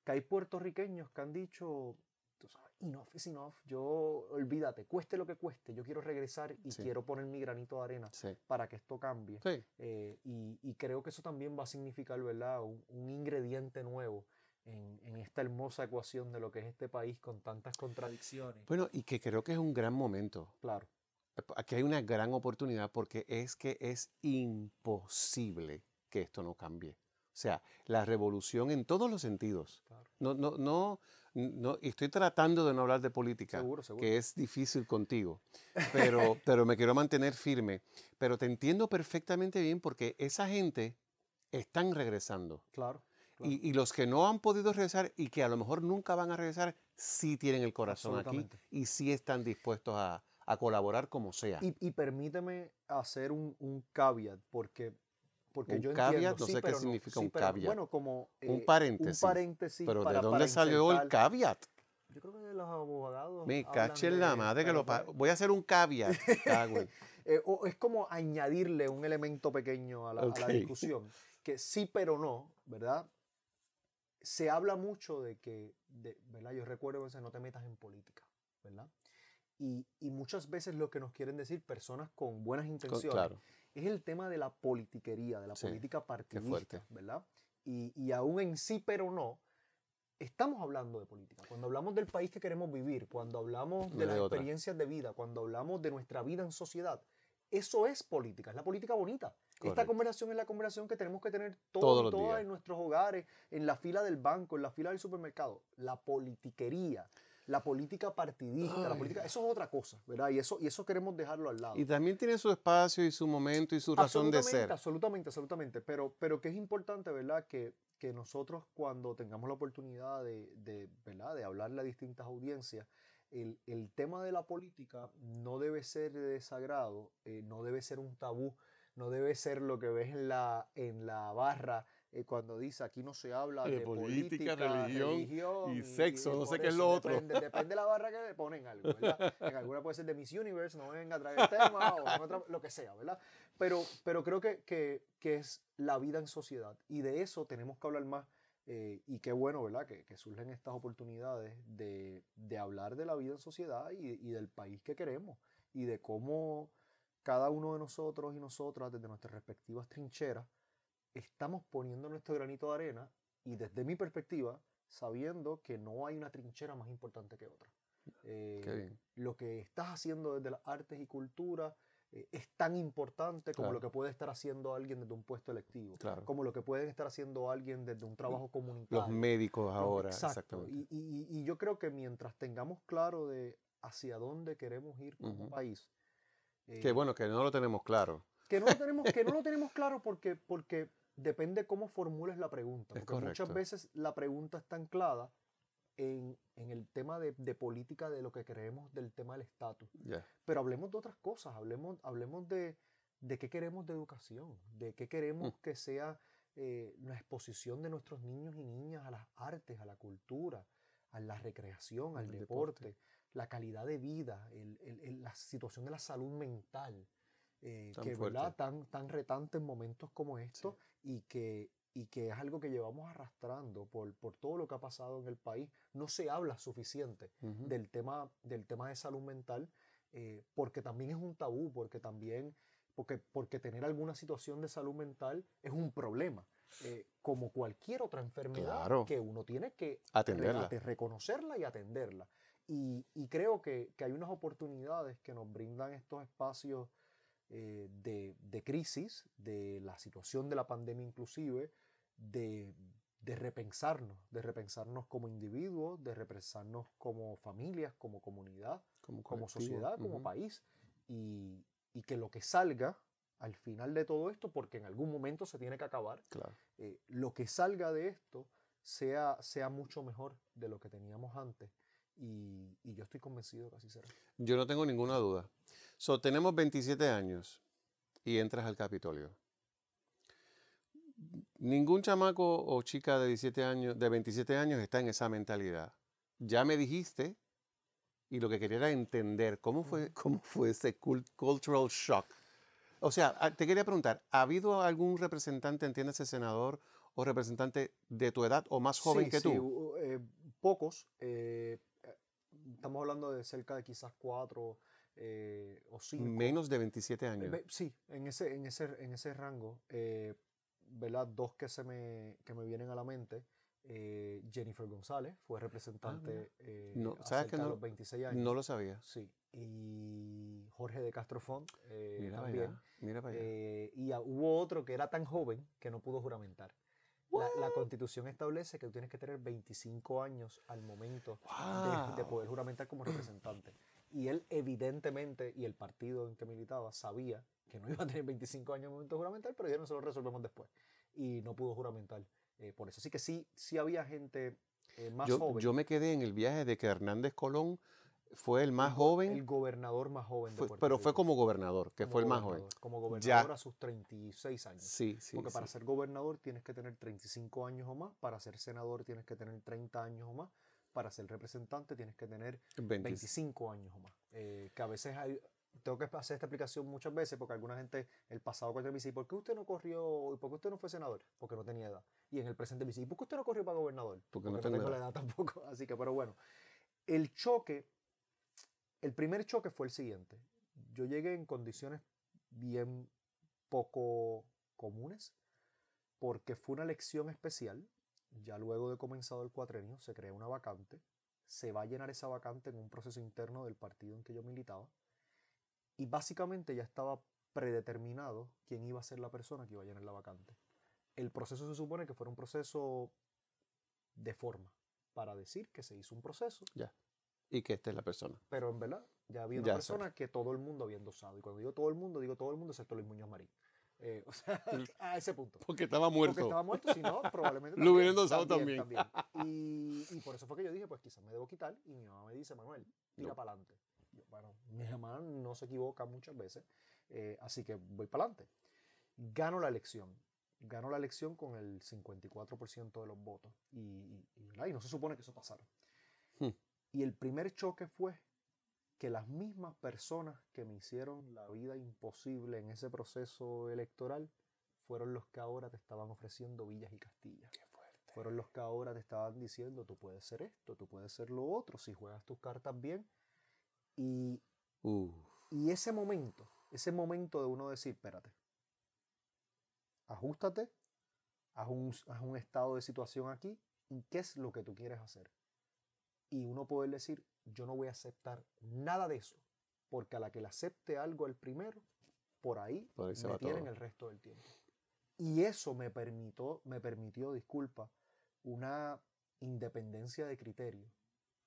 que hay puertorriqueños que han dicho, tú sabes, enough is enough. Yo, olvídate, cueste lo que cueste, yo quiero regresar y quiero poner mi granito de arena para que esto cambie. Eh, y, y, creo que eso también va a significar, ¿verdad?, un, ingrediente nuevo en, en, esta hermosa ecuación de lo que es este país con tantas contradicciones. Bueno, y que creo que es un gran momento. Claro. Aquí hay una gran oportunidad porque es que es imposible que esto no cambie. O sea, la revolución en todos los sentidos. No, no, no, no, estoy tratando de no hablar de política, que es difícil contigo, pero, pero me quiero mantener firme. Pero te entiendo perfectamente bien porque esa gente están regresando. Claro. Y, y, los que no han podido regresar y que a lo mejor nunca van a regresar, sí tienen el corazón aquí y sí están dispuestos a, a colaborar como sea. Y, y permíteme hacer un, un caveat, porque un caveat, No sé qué significa un caveat. como eh, un paréntesis. paréntesis pero ¿de dónde salió el caveat? Yo creo que de los abogados. Me caché la madre que lo Voy a hacer un caveat. Eh, es como añadirle un elemento pequeño a la, discusión. Que sí, pero no, ¿verdad? Se habla mucho de que, ¿verdad? Yo recuerdo que no te metas en política, ¿verdad? Y, muchas veces lo que nos quieren decir personas con buenas intenciones claro es el tema de la politiquería, de la política partidista, ¿verdad? Y, aún en sí, pero no, estamos hablando de política. Cuando hablamos del país que queremos vivir, cuando hablamos de, las experiencias de vida, cuando hablamos de nuestra vida en sociedad, eso es política, es la política bonita. Esta conversación es la conversación que tenemos que tener todos todas en nuestros hogares, en la fila del banco, en la fila del supermercado. La politiquería la política partidista, la política, eso es otra cosa, ¿verdad? Y eso, y eso queremos dejarlo al lado. Y también tiene su espacio y su momento y su razón de ser. Absolutamente, absolutamente, pero, pero que es importante, ¿verdad? Que, que nosotros cuando tengamos la oportunidad de, de, ¿verdad? de hablarle a distintas audiencias, el, tema de la política no debe ser desagrado, eh, no debe ser un tabú, no debe ser lo que ves en la, en la barra eh, cuando dice aquí no se habla de, política, religión, y, sexo, no sé qué es lo otro. Depende, de la barra que le ponen algo, En alguna puede ser de Miss Universe, no venga a traer el tema o lo que sea, ¿verdad? Pero, pero creo que, es la vida en sociedad y de eso tenemos que hablar más. Eh, y qué bueno, ¿verdad? Que, surgen estas oportunidades de, hablar de la vida en sociedad y del país que queremos y de cómo cada uno de nosotros y nosotras, desde nuestras respectivas trincheras, estamos poniendo nuestro granito de arena y desde mi perspectiva, sabiendo que no hay una trinchera más importante que otra. Eh, lo que estás haciendo desde las artes y cultura eh, es tan importante como lo que puede estar haciendo alguien desde un puesto electivo, como lo que puede estar haciendo alguien desde un trabajo comunitario. Los médicos ahora, exactamente. Y, yo creo que mientras tengamos claro de hacia dónde queremos ir como país. que eh, bueno, que no lo tenemos claro. Que no lo tenemos, que no tenemos claro porque, porque depende cómo formules la pregunta. porque muchas veces la pregunta está anclada en, en el tema de, de, política, de lo que creemos del tema del estatus. Pero hablemos de otras cosas, hablemos, hablemos de, de qué queremos de educación, de qué queremos mm. que sea eh, la exposición de nuestros niños y niñas a las artes, a la cultura, a la recreación, al deporte, la calidad de vida, la situación de la salud mental. Eh, que es Tan, tan retante en momentos como estos, y que, que es algo que llevamos arrastrando por, todo lo que ha pasado en el país. No se habla suficiente del, tema, del tema de salud mental, eh, porque también es un tabú, porque también, porque, porque tener alguna situación de salud mental es un problema. Eh, como cualquier otra enfermedad que uno tiene que atenderla. reconocerla y atenderla. Y, creo que, que, hay unas oportunidades que nos brindan estos espacios eh, de, crisis, de la situación de la pandemia inclusive, de, repensarnos, de repensarnos como individuos, de repensarnos como familias, como comunidad, como, sociedad, como país, y, que lo que salga al final de todo esto, porque en algún momento se tiene que acabar, eh, lo que salga de esto sea, sea mucho mejor de lo que teníamos antes y, yo estoy convencido que así será. Yo no tengo ninguna duda. So, tenemos 27 años y entras al Capitolio. Ningún chamaco o chica de, 17 años, de 27 años está en esa mentalidad. Ya me dijiste y lo que quería era entender cómo fue, cómo fue ese cultural shock. O sea, te quería preguntar, ¿ha habido algún representante, entiendes, senador o representante de tu edad o más joven que tú? Eh, pocos, eh, estamos hablando de cerca de quizás cuatro eh, o cinco. Menos de 27 años. Sí, en ese, en ese, rango, eh, Dos que, se me, que me vienen a la mente. Eh, Jennifer González fue ah, representante a de los 26 años. No lo sabía. Sí, y Jorge de Castro Font también. y hubo otro que era tan joven que no pudo juramentar la constitución establece que tú tienes que tener 25 años al momento de, poder juramentar como representante. Y él evidentemente, y el partido en que militaba, sabía que no iba a tener 25 años al momento de juramentar, pero ya no se lo resolvemos después. Y no pudo juramentar eh, por eso. Así que sí, sí había gente eh, más yo, joven. Yo me quedé en el viaje de que Hernández Colón fue el más joven. El gobernador más joven de Pero fue como gobernador, que fue el más joven. Como gobernador a sus 36 años. Sí, sí. Porque para ser gobernador tienes que tener 35 años o más, para ser senador tienes que tener 30 años o más, para ser representante tienes que tener 25 años o más. Eh, que a veces hay, tengo que hacer esta explicación muchas veces porque alguna gente el pasado cuando me dice, por qué usted no corrió? ¿Y por qué usted no fue senador? Porque no tenía edad. Y en el presente me dice, por qué usted no corrió para gobernador? Porque, no, tengo edad tampoco. Así que, pero bueno, el choque el primer choque fue el siguiente. Yo llegué en condiciones bien poco comunes porque fue una elección especial. Ya luego de comenzado el cuatrenio se crea una vacante. Se va a llenar esa vacante en un proceso interno del partido en que yo militaba. Y básicamente ya estaba predeterminado quién iba a ser la persona que iba a llenar la vacante. El proceso se supone que fue un proceso de forma, para decir que se hizo un proceso. Ya y que esta es la persona. Pero en verdad, ya había una persona que todo el mundo había endosado. Y cuando digo todo el mundo, digo todo el mundo excepto Luis Muñoz Marín. Eh, o sea, a ese punto. Porque estaba muerto. Porque estaba muerto, si no, probablemente. Lo hubiera endosado también. Y, por eso fue que yo dije, pues quizás me debo quitar. Y mi mamá me dice, Manuel, tira para adelante. Bueno, mi mamá no se equivoca muchas veces, eh, así que voy para adelante. Gano la elección. Gano la elección con el 54% de los votos. Y, y no se supone que eso pasara. Y el primer choque fue que las mismas personas que me hicieron la vida imposible en ese proceso electoral fueron los que ahora te estaban ofreciendo villas y castillas. Fueron los que ahora te estaban diciendo, tú puedes ser esto, tú puedes ser lo otro, si juegas tus cartas bien. Y, ese momento, ese momento de uno decir, espérate, ajustate, haz un estado de situación aquí y qué es lo que tú quieres hacer y uno poder decir, yo no voy a aceptar nada de eso, porque a la que le acepte algo el primero, por ahí, se me tienen el resto del tiempo. Y eso me me permitió, disculpa, una independencia de criterio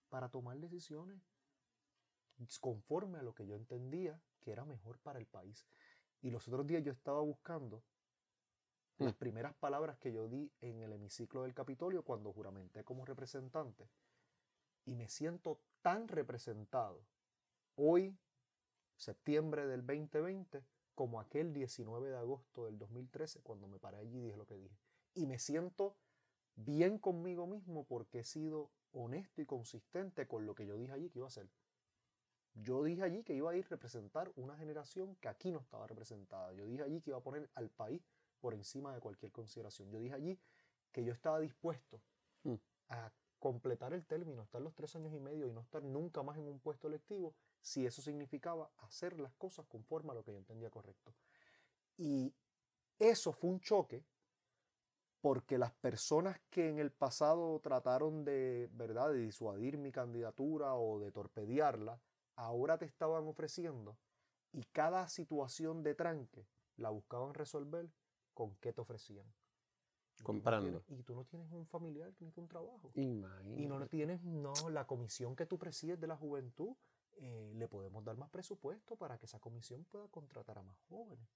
para tomar decisiones conforme a lo que yo entendía que era mejor para el país. Y los otros días yo estaba buscando las primeras palabras que yo di en el hemiciclo del Capitolio cuando juramenté como representante y me siento tan representado hoy, septiembre del 2020, como aquel 19 de agosto del 2013, cuando me paré allí y dije lo que dije. Y me siento bien conmigo mismo porque he sido honesto y consistente con lo que yo dije allí que iba a hacer. Yo dije allí que iba a ir a representar una generación que aquí no estaba representada. Yo dije allí que iba a poner al país por encima de cualquier consideración. Yo dije allí que yo estaba dispuesto mm. a completar el término, estar los tres años y medio y no estar nunca más en un puesto electivo, si eso significaba hacer las cosas conforme a lo que yo entendía correcto. Y eso fue un choque porque las personas que en el pasado trataron de, ¿verdad? disuadir mi candidatura o de torpedearla, ahora te estaban ofreciendo y cada situación de tranque la buscaban resolver con qué te ofrecían comprando. y tú no tienes un familiar, tienes un trabajo. Imagínate. Y no tienes, no, la comisión que tú presides de la juventud, eh, le podemos dar más presupuesto para que esa comisión pueda contratar a más jóvenes.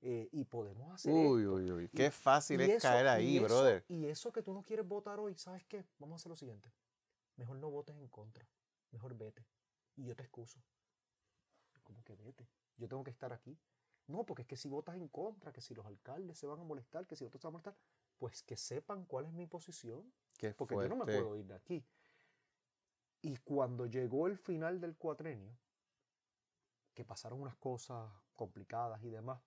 Eh, y podemos hacer. Uy, uy, uy, qué fácil es caer ahí, brother. y eso que tú no quieres votar hoy, ¿sabes qué? Vamos a hacer lo siguiente. Mejor no votes en contra, mejor vete. Y yo te excuso. Como que vete, yo tengo que estar aquí. No, porque es que si votas en contra, que si los alcaldes se van a molestar, que si otros se van a molestar, pues que sepan cuál es mi posición. Qué porque yo no me puedo ir de aquí. Y cuando llegó el final del cuatrenio, que pasaron unas cosas complicadas y demás,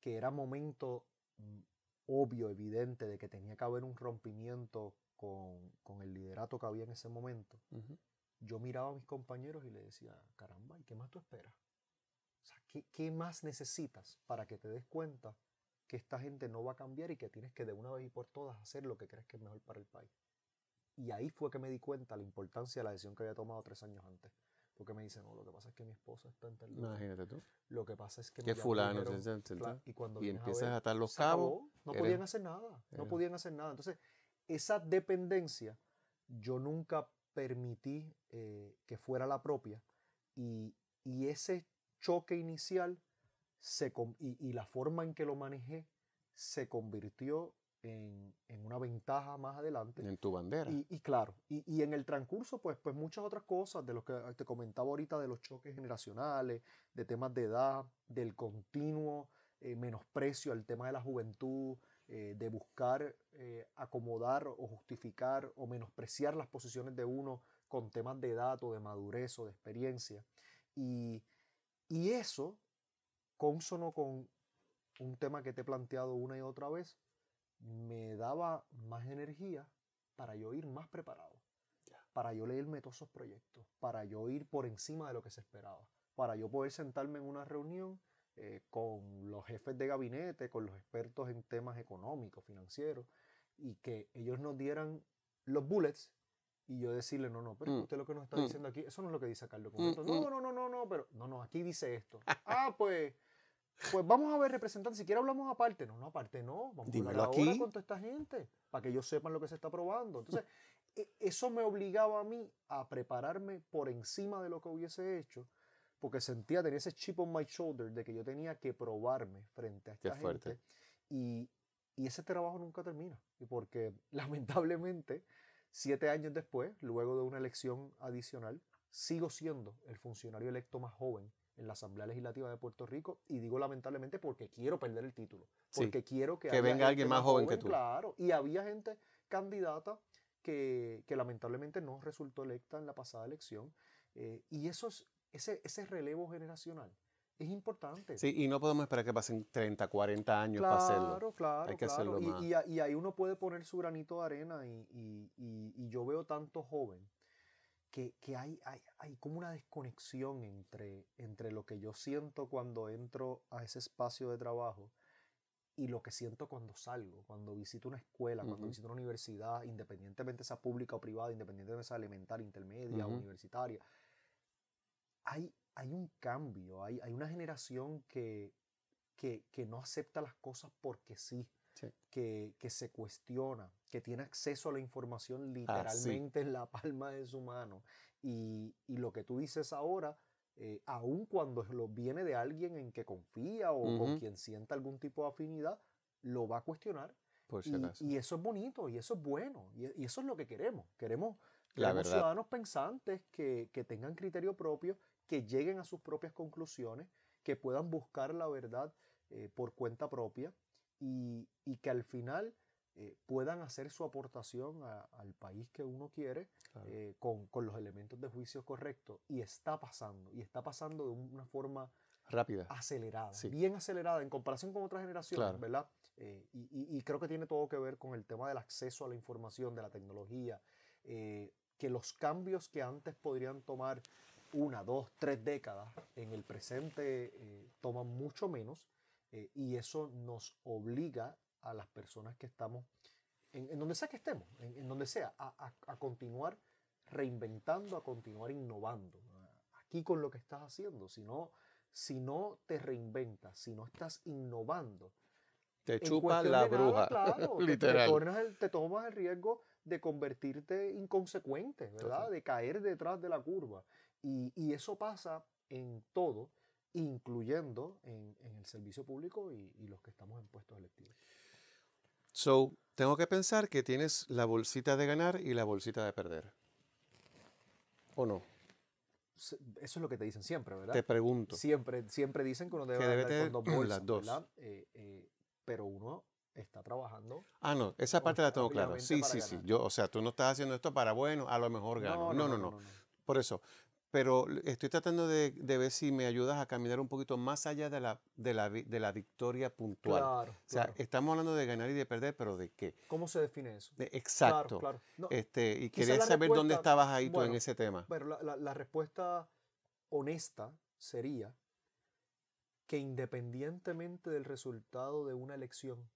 que era momento mm, obvio, evidente, de que tenía que haber un rompimiento con, el liderato que había en ese momento, yo miraba a mis compañeros y le decía, caramba, ¿y qué más tú esperas? ¿qué, ¿qué más necesitas para que te des cuenta que esta gente no va a cambiar y que tienes que de una vez y por todas hacer lo que crees que es mejor para el país. Y ahí fue que me di cuenta la importancia de la decisión que había tomado tres años antes. Porque me dicen, no, oh, lo que pasa es que mi esposa está en tal Imagínate tú. Lo que pasa es que... Que fulano, y cuando empiezas a, estar atar los cabos. No podían hacer nada, no podían hacer nada. Entonces, esa dependencia yo nunca permití eh, que fuera la propia. Y, y ese choque inicial se, y, y, la forma en que lo manejé se convirtió en, en una ventaja más adelante. En tu bandera. Y, y claro, y, y, en el transcurso, pues, pues muchas otras cosas, de lo que te comentaba ahorita, de los choques generacionales, de temas de edad, del continuo eh, menosprecio al tema de la juventud, eh, de buscar eh, acomodar o justificar o menospreciar las posiciones de uno con temas de edad o de madurez o de experiencia. Y, y eso consono con un tema que te he planteado una y otra vez, me daba más energía para yo ir más preparado, para yo leerme todos esos proyectos, para yo ir por encima de lo que se esperaba, para yo poder sentarme en una reunión con los jefes de gabinete, con los expertos en temas económicos, financieros, y que ellos nos dieran los bullets y yo decirle, no, no, pero usted lo que nos está diciendo aquí, eso no es lo que dice Carlos. No, no, no, no, no, pero no, no, aquí dice esto. ah, pues pues vamos a ver representantes, si hablamos aparte, no, no aparte no, vamos a hablar con toda esta gente, para que ellos sepan lo que se está probando. Entonces, e, eso me obligaba a mí a prepararme por encima de lo que hubiese hecho, porque sentía, tenía ese chip on my shoulder de que yo tenía que probarme frente a esta Qué gente. Fuerte. Y, y ese trabajo nunca termina, y porque lamentablemente, siete años después, luego de una elección adicional, sigo siendo el funcionario electo más joven en la Asamblea Legislativa de Puerto Rico y digo lamentablemente porque quiero perder el título, porque quiero que, venga alguien más joven, que tú. Claro, y había gente candidata que, lamentablemente no resultó electa en la pasada elección eh, y eso es, ese, ese relevo generacional es importante. Sí, y no podemos esperar que pasen 30, 40 años para hacerlo. Claro, Hay que Hacerlo Y, ahí uno puede poner su granito de arena y, y yo veo tanto joven que, hay, hay, como una desconexión entre, entre lo que yo siento cuando entro a ese espacio de trabajo y lo que siento cuando salgo, cuando visito una escuela, cuando visito una universidad, independientemente sea pública o privada, independientemente sea elemental, intermedia, universitaria. Hay, hay un cambio, hay, una generación que, no acepta las cosas porque sí, Que, que se cuestiona, que tiene acceso a la información ah, literalmente en la palma de su mano. Y, lo que tú dices ahora, aún eh, aun cuando lo viene de alguien en que confía o con quien sienta algún tipo de afinidad, lo va a cuestionar. y, eso es bonito y eso es bueno y, eso es lo que queremos. Queremos, ciudadanos pensantes que, tengan criterio propio, que lleguen a sus propias conclusiones, que puedan buscar la verdad eh, por cuenta propia y, y que al final eh, puedan hacer su aportación al país que uno quiere eh, con, con, los elementos de juicio correctos. Y está pasando, y está pasando de una forma rápida, acelerada, bien acelerada en comparación con otras generaciones, ¿verdad? Eh, y, creo que tiene todo que ver con el tema del acceso a la información, de la tecnología, que los cambios que antes podrían tomar una, dos, tres décadas, en el presente toman mucho menos. y eso nos obliga a las personas que estamos, en, donde sea que estemos, en, donde sea, a, continuar reinventando, a continuar innovando. Aquí con lo que estás haciendo, si no, si no te reinventas, si no estás innovando. Te chupa la bruja, literal. Te, tomas el riesgo de convertirte inconsecuente, ¿verdad? De caer detrás de la curva. Y, y eso pasa en todo incluyendo en, el servicio público y, y los que estamos en puestos electivos. So, tengo que pensar que tienes la bolsita de ganar y la bolsita de perder. ¿O no? Eso es lo que te dicen siempre, ¿verdad? Te pregunto. Siempre, siempre dicen que uno debe, tener con dos bolsas, dos. Eh, eh, pero uno está trabajando. Ah, no, esa parte la tengo clara. Sí, sí, sí. Yo, o sea, tú no estás haciendo esto para bueno, a lo mejor gano. no no no, Por eso, pero estoy tratando de, ver si me ayudas a caminar un poquito más allá de la, de la, de la victoria puntual. Claro, o sea, estamos hablando de ganar y de perder, pero ¿de qué? ¿Cómo se define eso? Eh, exacto. Claro, este, y quería saber dónde estabas ahí tú en ese tema. Pero la respuesta honesta sería que independientemente del resultado de una elección,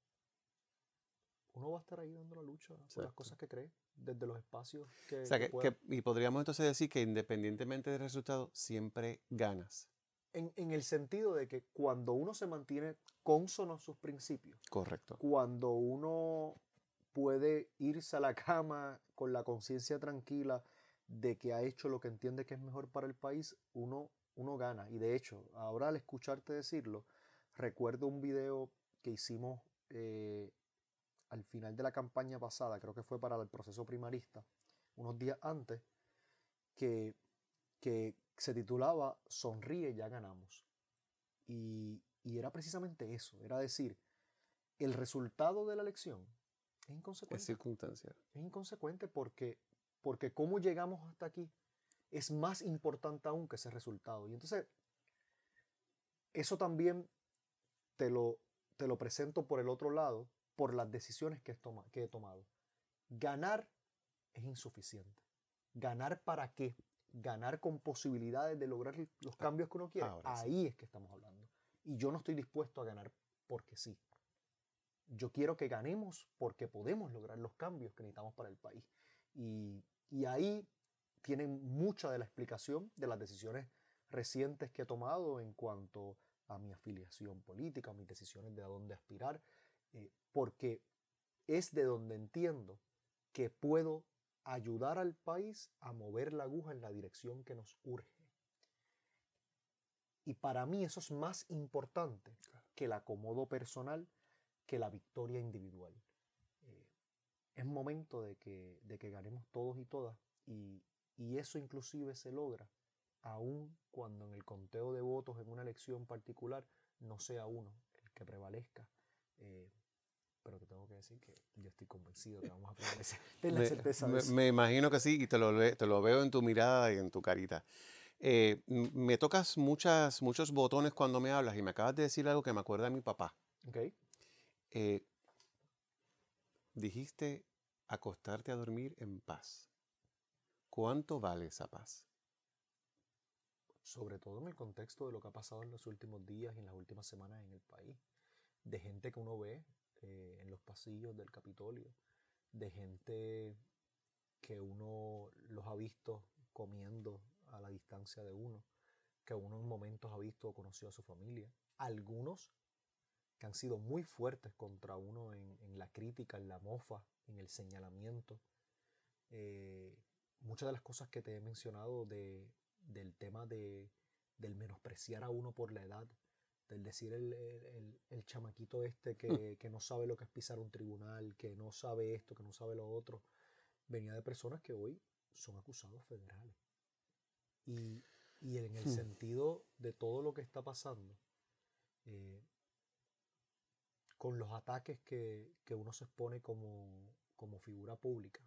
uno va a estar ahí dando la lucha por las cosas que cree, desde los espacios que. y podríamos entonces decir que independientemente del resultado, siempre ganas. En, el sentido de que cuando uno se mantiene consono a sus principios. Correcto. Cuando uno puede irse a la cama con la conciencia tranquila de que ha hecho lo que entiende que es mejor para el país, uno, uno gana. Y de hecho, ahora al escucharte decirlo, recuerdo un video que hicimos eh, al final de la campaña pasada, creo que fue para el proceso primarista, unos días antes, que, que se titulaba Sonríe, ya ganamos. Y, era precisamente eso, era decir, el resultado de la elección es inconsecuente. Es circunstancial. Es inconsecuente porque, porque cómo llegamos hasta aquí es más importante aún que ese resultado. Y entonces, eso también te lo, te lo presento por el otro lado, por las decisiones que, he tomado. Ganar es insuficiente. ¿Ganar para qué? Ganar con posibilidades de lograr los cambios que uno quiere. Ahí es que estamos hablando. Y yo no estoy dispuesto a ganar porque sí. Yo quiero que ganemos porque podemos lograr los cambios que necesitamos para el país. Y, ahí tienen mucha de la explicación de las decisiones recientes que he tomado en cuanto a mi afiliación política, a mis decisiones de a dónde aspirar, eh, porque es de donde entiendo que puedo ayudar al país a mover la aguja en la dirección que nos urge. Y para mí eso es más importante que el acomodo personal, que la victoria individual. Eh, es momento de que, ganemos todos y todas y, y eso inclusive se logra aun cuando en el conteo de votos en una elección particular no sea uno el que prevalezca, eh, pero te tengo que decir que yo estoy convencido que vamos a progresar Ten la certeza de me, eso. Me imagino que sí, y te lo, te lo veo en tu mirada y en tu carita. Eh, me tocas muchas, muchos botones cuando me hablas y me acabas de decir algo que me acuerda a mi papá. Okay. Eh, dijiste acostarte a dormir en paz. ¿Cuánto vale esa paz? Sobre todo en el contexto de lo que ha pasado en los últimos días y en las últimas semanas en el país de gente que uno ve eh, en los pasillos del Capitolio, de gente que uno los ha visto comiendo a la distancia de uno, que uno en momentos ha visto o conocido a su familia. Algunos que han sido muy fuertes contra uno en, la crítica, en la mofa, en el señalamiento. Eh, muchas de las cosas que te he mencionado de, del tema del menospreciar a uno por la edad, del decir el, chamaquito este mm. que, no sabe lo que es pisar un tribunal, que no sabe esto, que no sabe lo otro, venía de personas que hoy son acusados federales. Y, en el hmm. sentido de todo lo que está pasando, eh, con los ataques que, uno se expone como, figura pública,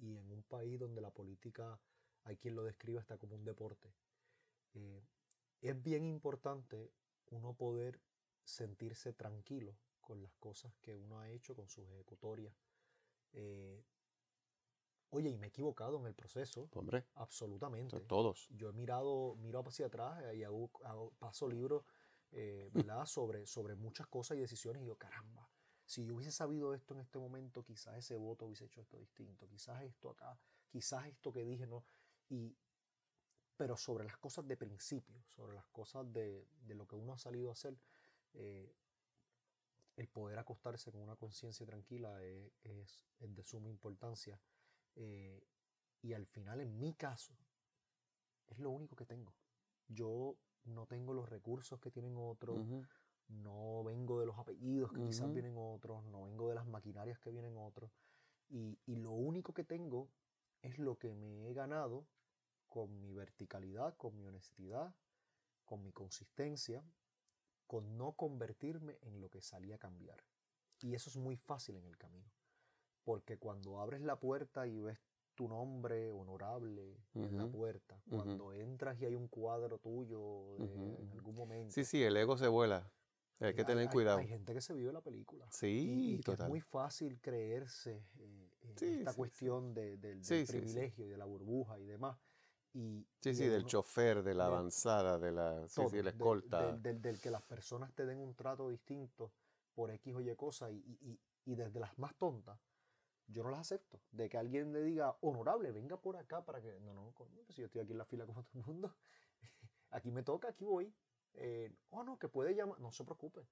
Y, en un país donde la política, hay quien lo describe hasta como un deporte. Eh, es bien importante uno poder sentirse tranquilo con las cosas que uno ha hecho, con sus ejecutorias. Eh, oye, y me he equivocado en el proceso. Hombre. Absolutamente. Todos. Yo he mirado, miro hacia atrás y paso libros eh, sobre, sobre muchas cosas y decisiones y digo, caramba, si yo hubiese sabido esto en este momento, quizás ese voto hubiese hecho esto distinto, quizás esto acá, quizás esto que dije, ¿no? Y, pero sobre las cosas de principio, sobre las cosas de, de lo que uno ha salido a hacer, eh, el poder acostarse con una conciencia tranquila es, es, de suma importancia. Eh, y al final, en mi caso, es lo único que tengo. Yo no tengo los recursos que tienen otros, no vengo de los apellidos que quizás vienen otros, no vengo de las maquinarias que vienen otros. Y, y lo único que tengo es lo que me he ganado con mi verticalidad, con mi honestidad, con mi consistencia, con no convertirme en lo que salía a cambiar. Y eso es muy fácil en el camino, porque cuando abres la puerta y ves tu nombre honorable en la puerta, cuando entras y hay un cuadro tuyo en algún momento. Sí, sí, el ego se vuela. Hay que tener cuidado. Hay, gente que se vive la película. Sí, y, es muy fácil creerse eh, en esta cuestión del privilegio y de la burbuja y demás sí, sí, del chofer, de la avanzada, de la, escolta. Del, del, que las personas te den un trato distinto por X o Y cosa y, y, y, desde las más tontas, yo no las acepto. De que alguien le diga, honorable, venga por acá para que... No, no, si yo estoy aquí en la fila como todo el mundo, aquí me toca, aquí voy. o eh, oh, no, que puede llamar, no se preocupe,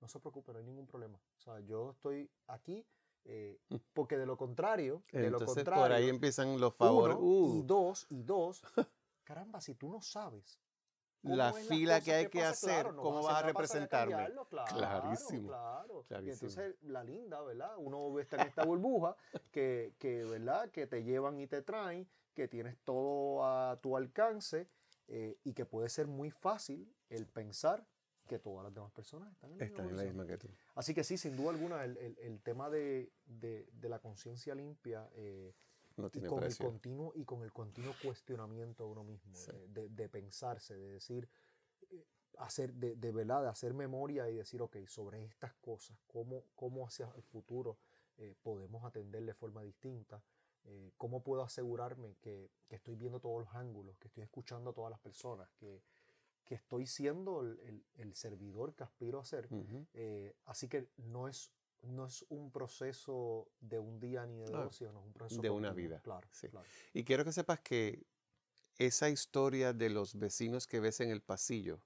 no se preocupe, no hay ningún problema. O sea, yo estoy aquí eh, porque de lo contrario, de lo contrario, por ahí empiezan los favores. Y uh. dos, y dos, caramba, si tú no sabes la fila que hay que, hacer, cómo vas a, representarlo? representarme. clarísimo, clarísimo. Y entonces, la linda, ¿verdad? Uno está en esta burbuja que, que, ¿verdad? Que te llevan y te traen, que tienes todo a tu alcance eh, y que puede ser muy fácil el pensar que todas las demás personas están en la, que tú. Así que sí, sin duda alguna, el, el, tema de, de, la conciencia limpia eh, con el continuo, y con el continuo cuestionamiento de uno mismo, de, de, pensarse, de decir, eh, hacer, de, de, de hacer memoria y decir, ok, sobre estas cosas, cómo, cómo hacia el futuro eh, podemos atender de forma distinta. ¿Cómo puedo asegurarme que, que estoy viendo todos los ángulos, que estoy escuchando a todas las personas, que, que estoy siendo el, servidor que aspiro a ser. Eh, así que no es, no es un proceso de un día ni de dos, sino es un proceso de una vida. Y quiero que sepas que esa historia de los vecinos que ves en el pasillo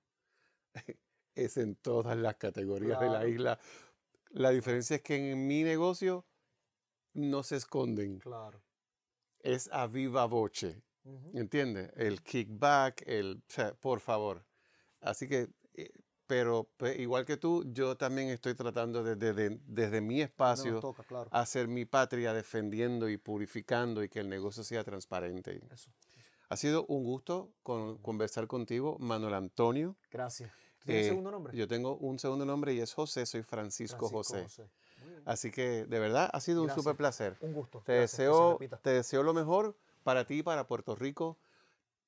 es en todas las categorías de la isla. La diferencia es que en mi negocio no se esconden. Claro. Es a viva voce. ¿Entiendes? El kickback, el... por favor. Así que, eh, pero igual que tú, yo también estoy tratando desde, mi espacio toca, hacer mi patria defendiendo y purificando y que el negocio sea transparente. Ha sido un gusto conversar contigo, Manuel Antonio. Gracias. ¿Tienes un eh, segundo nombre? Yo tengo un segundo nombre y es José, soy Francisco, José. Así que de verdad ha sido un súper placer. Un gusto. Te deseo, te deseo lo mejor para ti, para Puerto Rico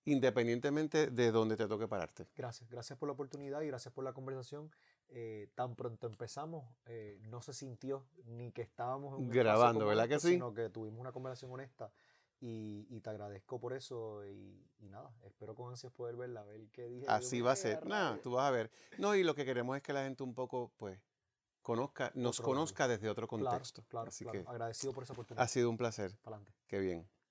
independientemente de dónde te toque pararte. Gracias, gracias por la oportunidad y gracias por la conversación. Eh, tan pronto empezamos, eh, no se sintió ni que estábamos grabando, ¿verdad este, que sí? Sino que tuvimos una conversación honesta y, te agradezco por eso y, nada, espero con ansias poder verla, ver qué dije. Así va a ser, nada, tú vas a ver. No, y lo que queremos es que la gente un poco, pues, conozca, nos conozca desde otro contexto. Claro, claro, Así que agradecido por esa oportunidad. Ha sido un placer. que Qué bien.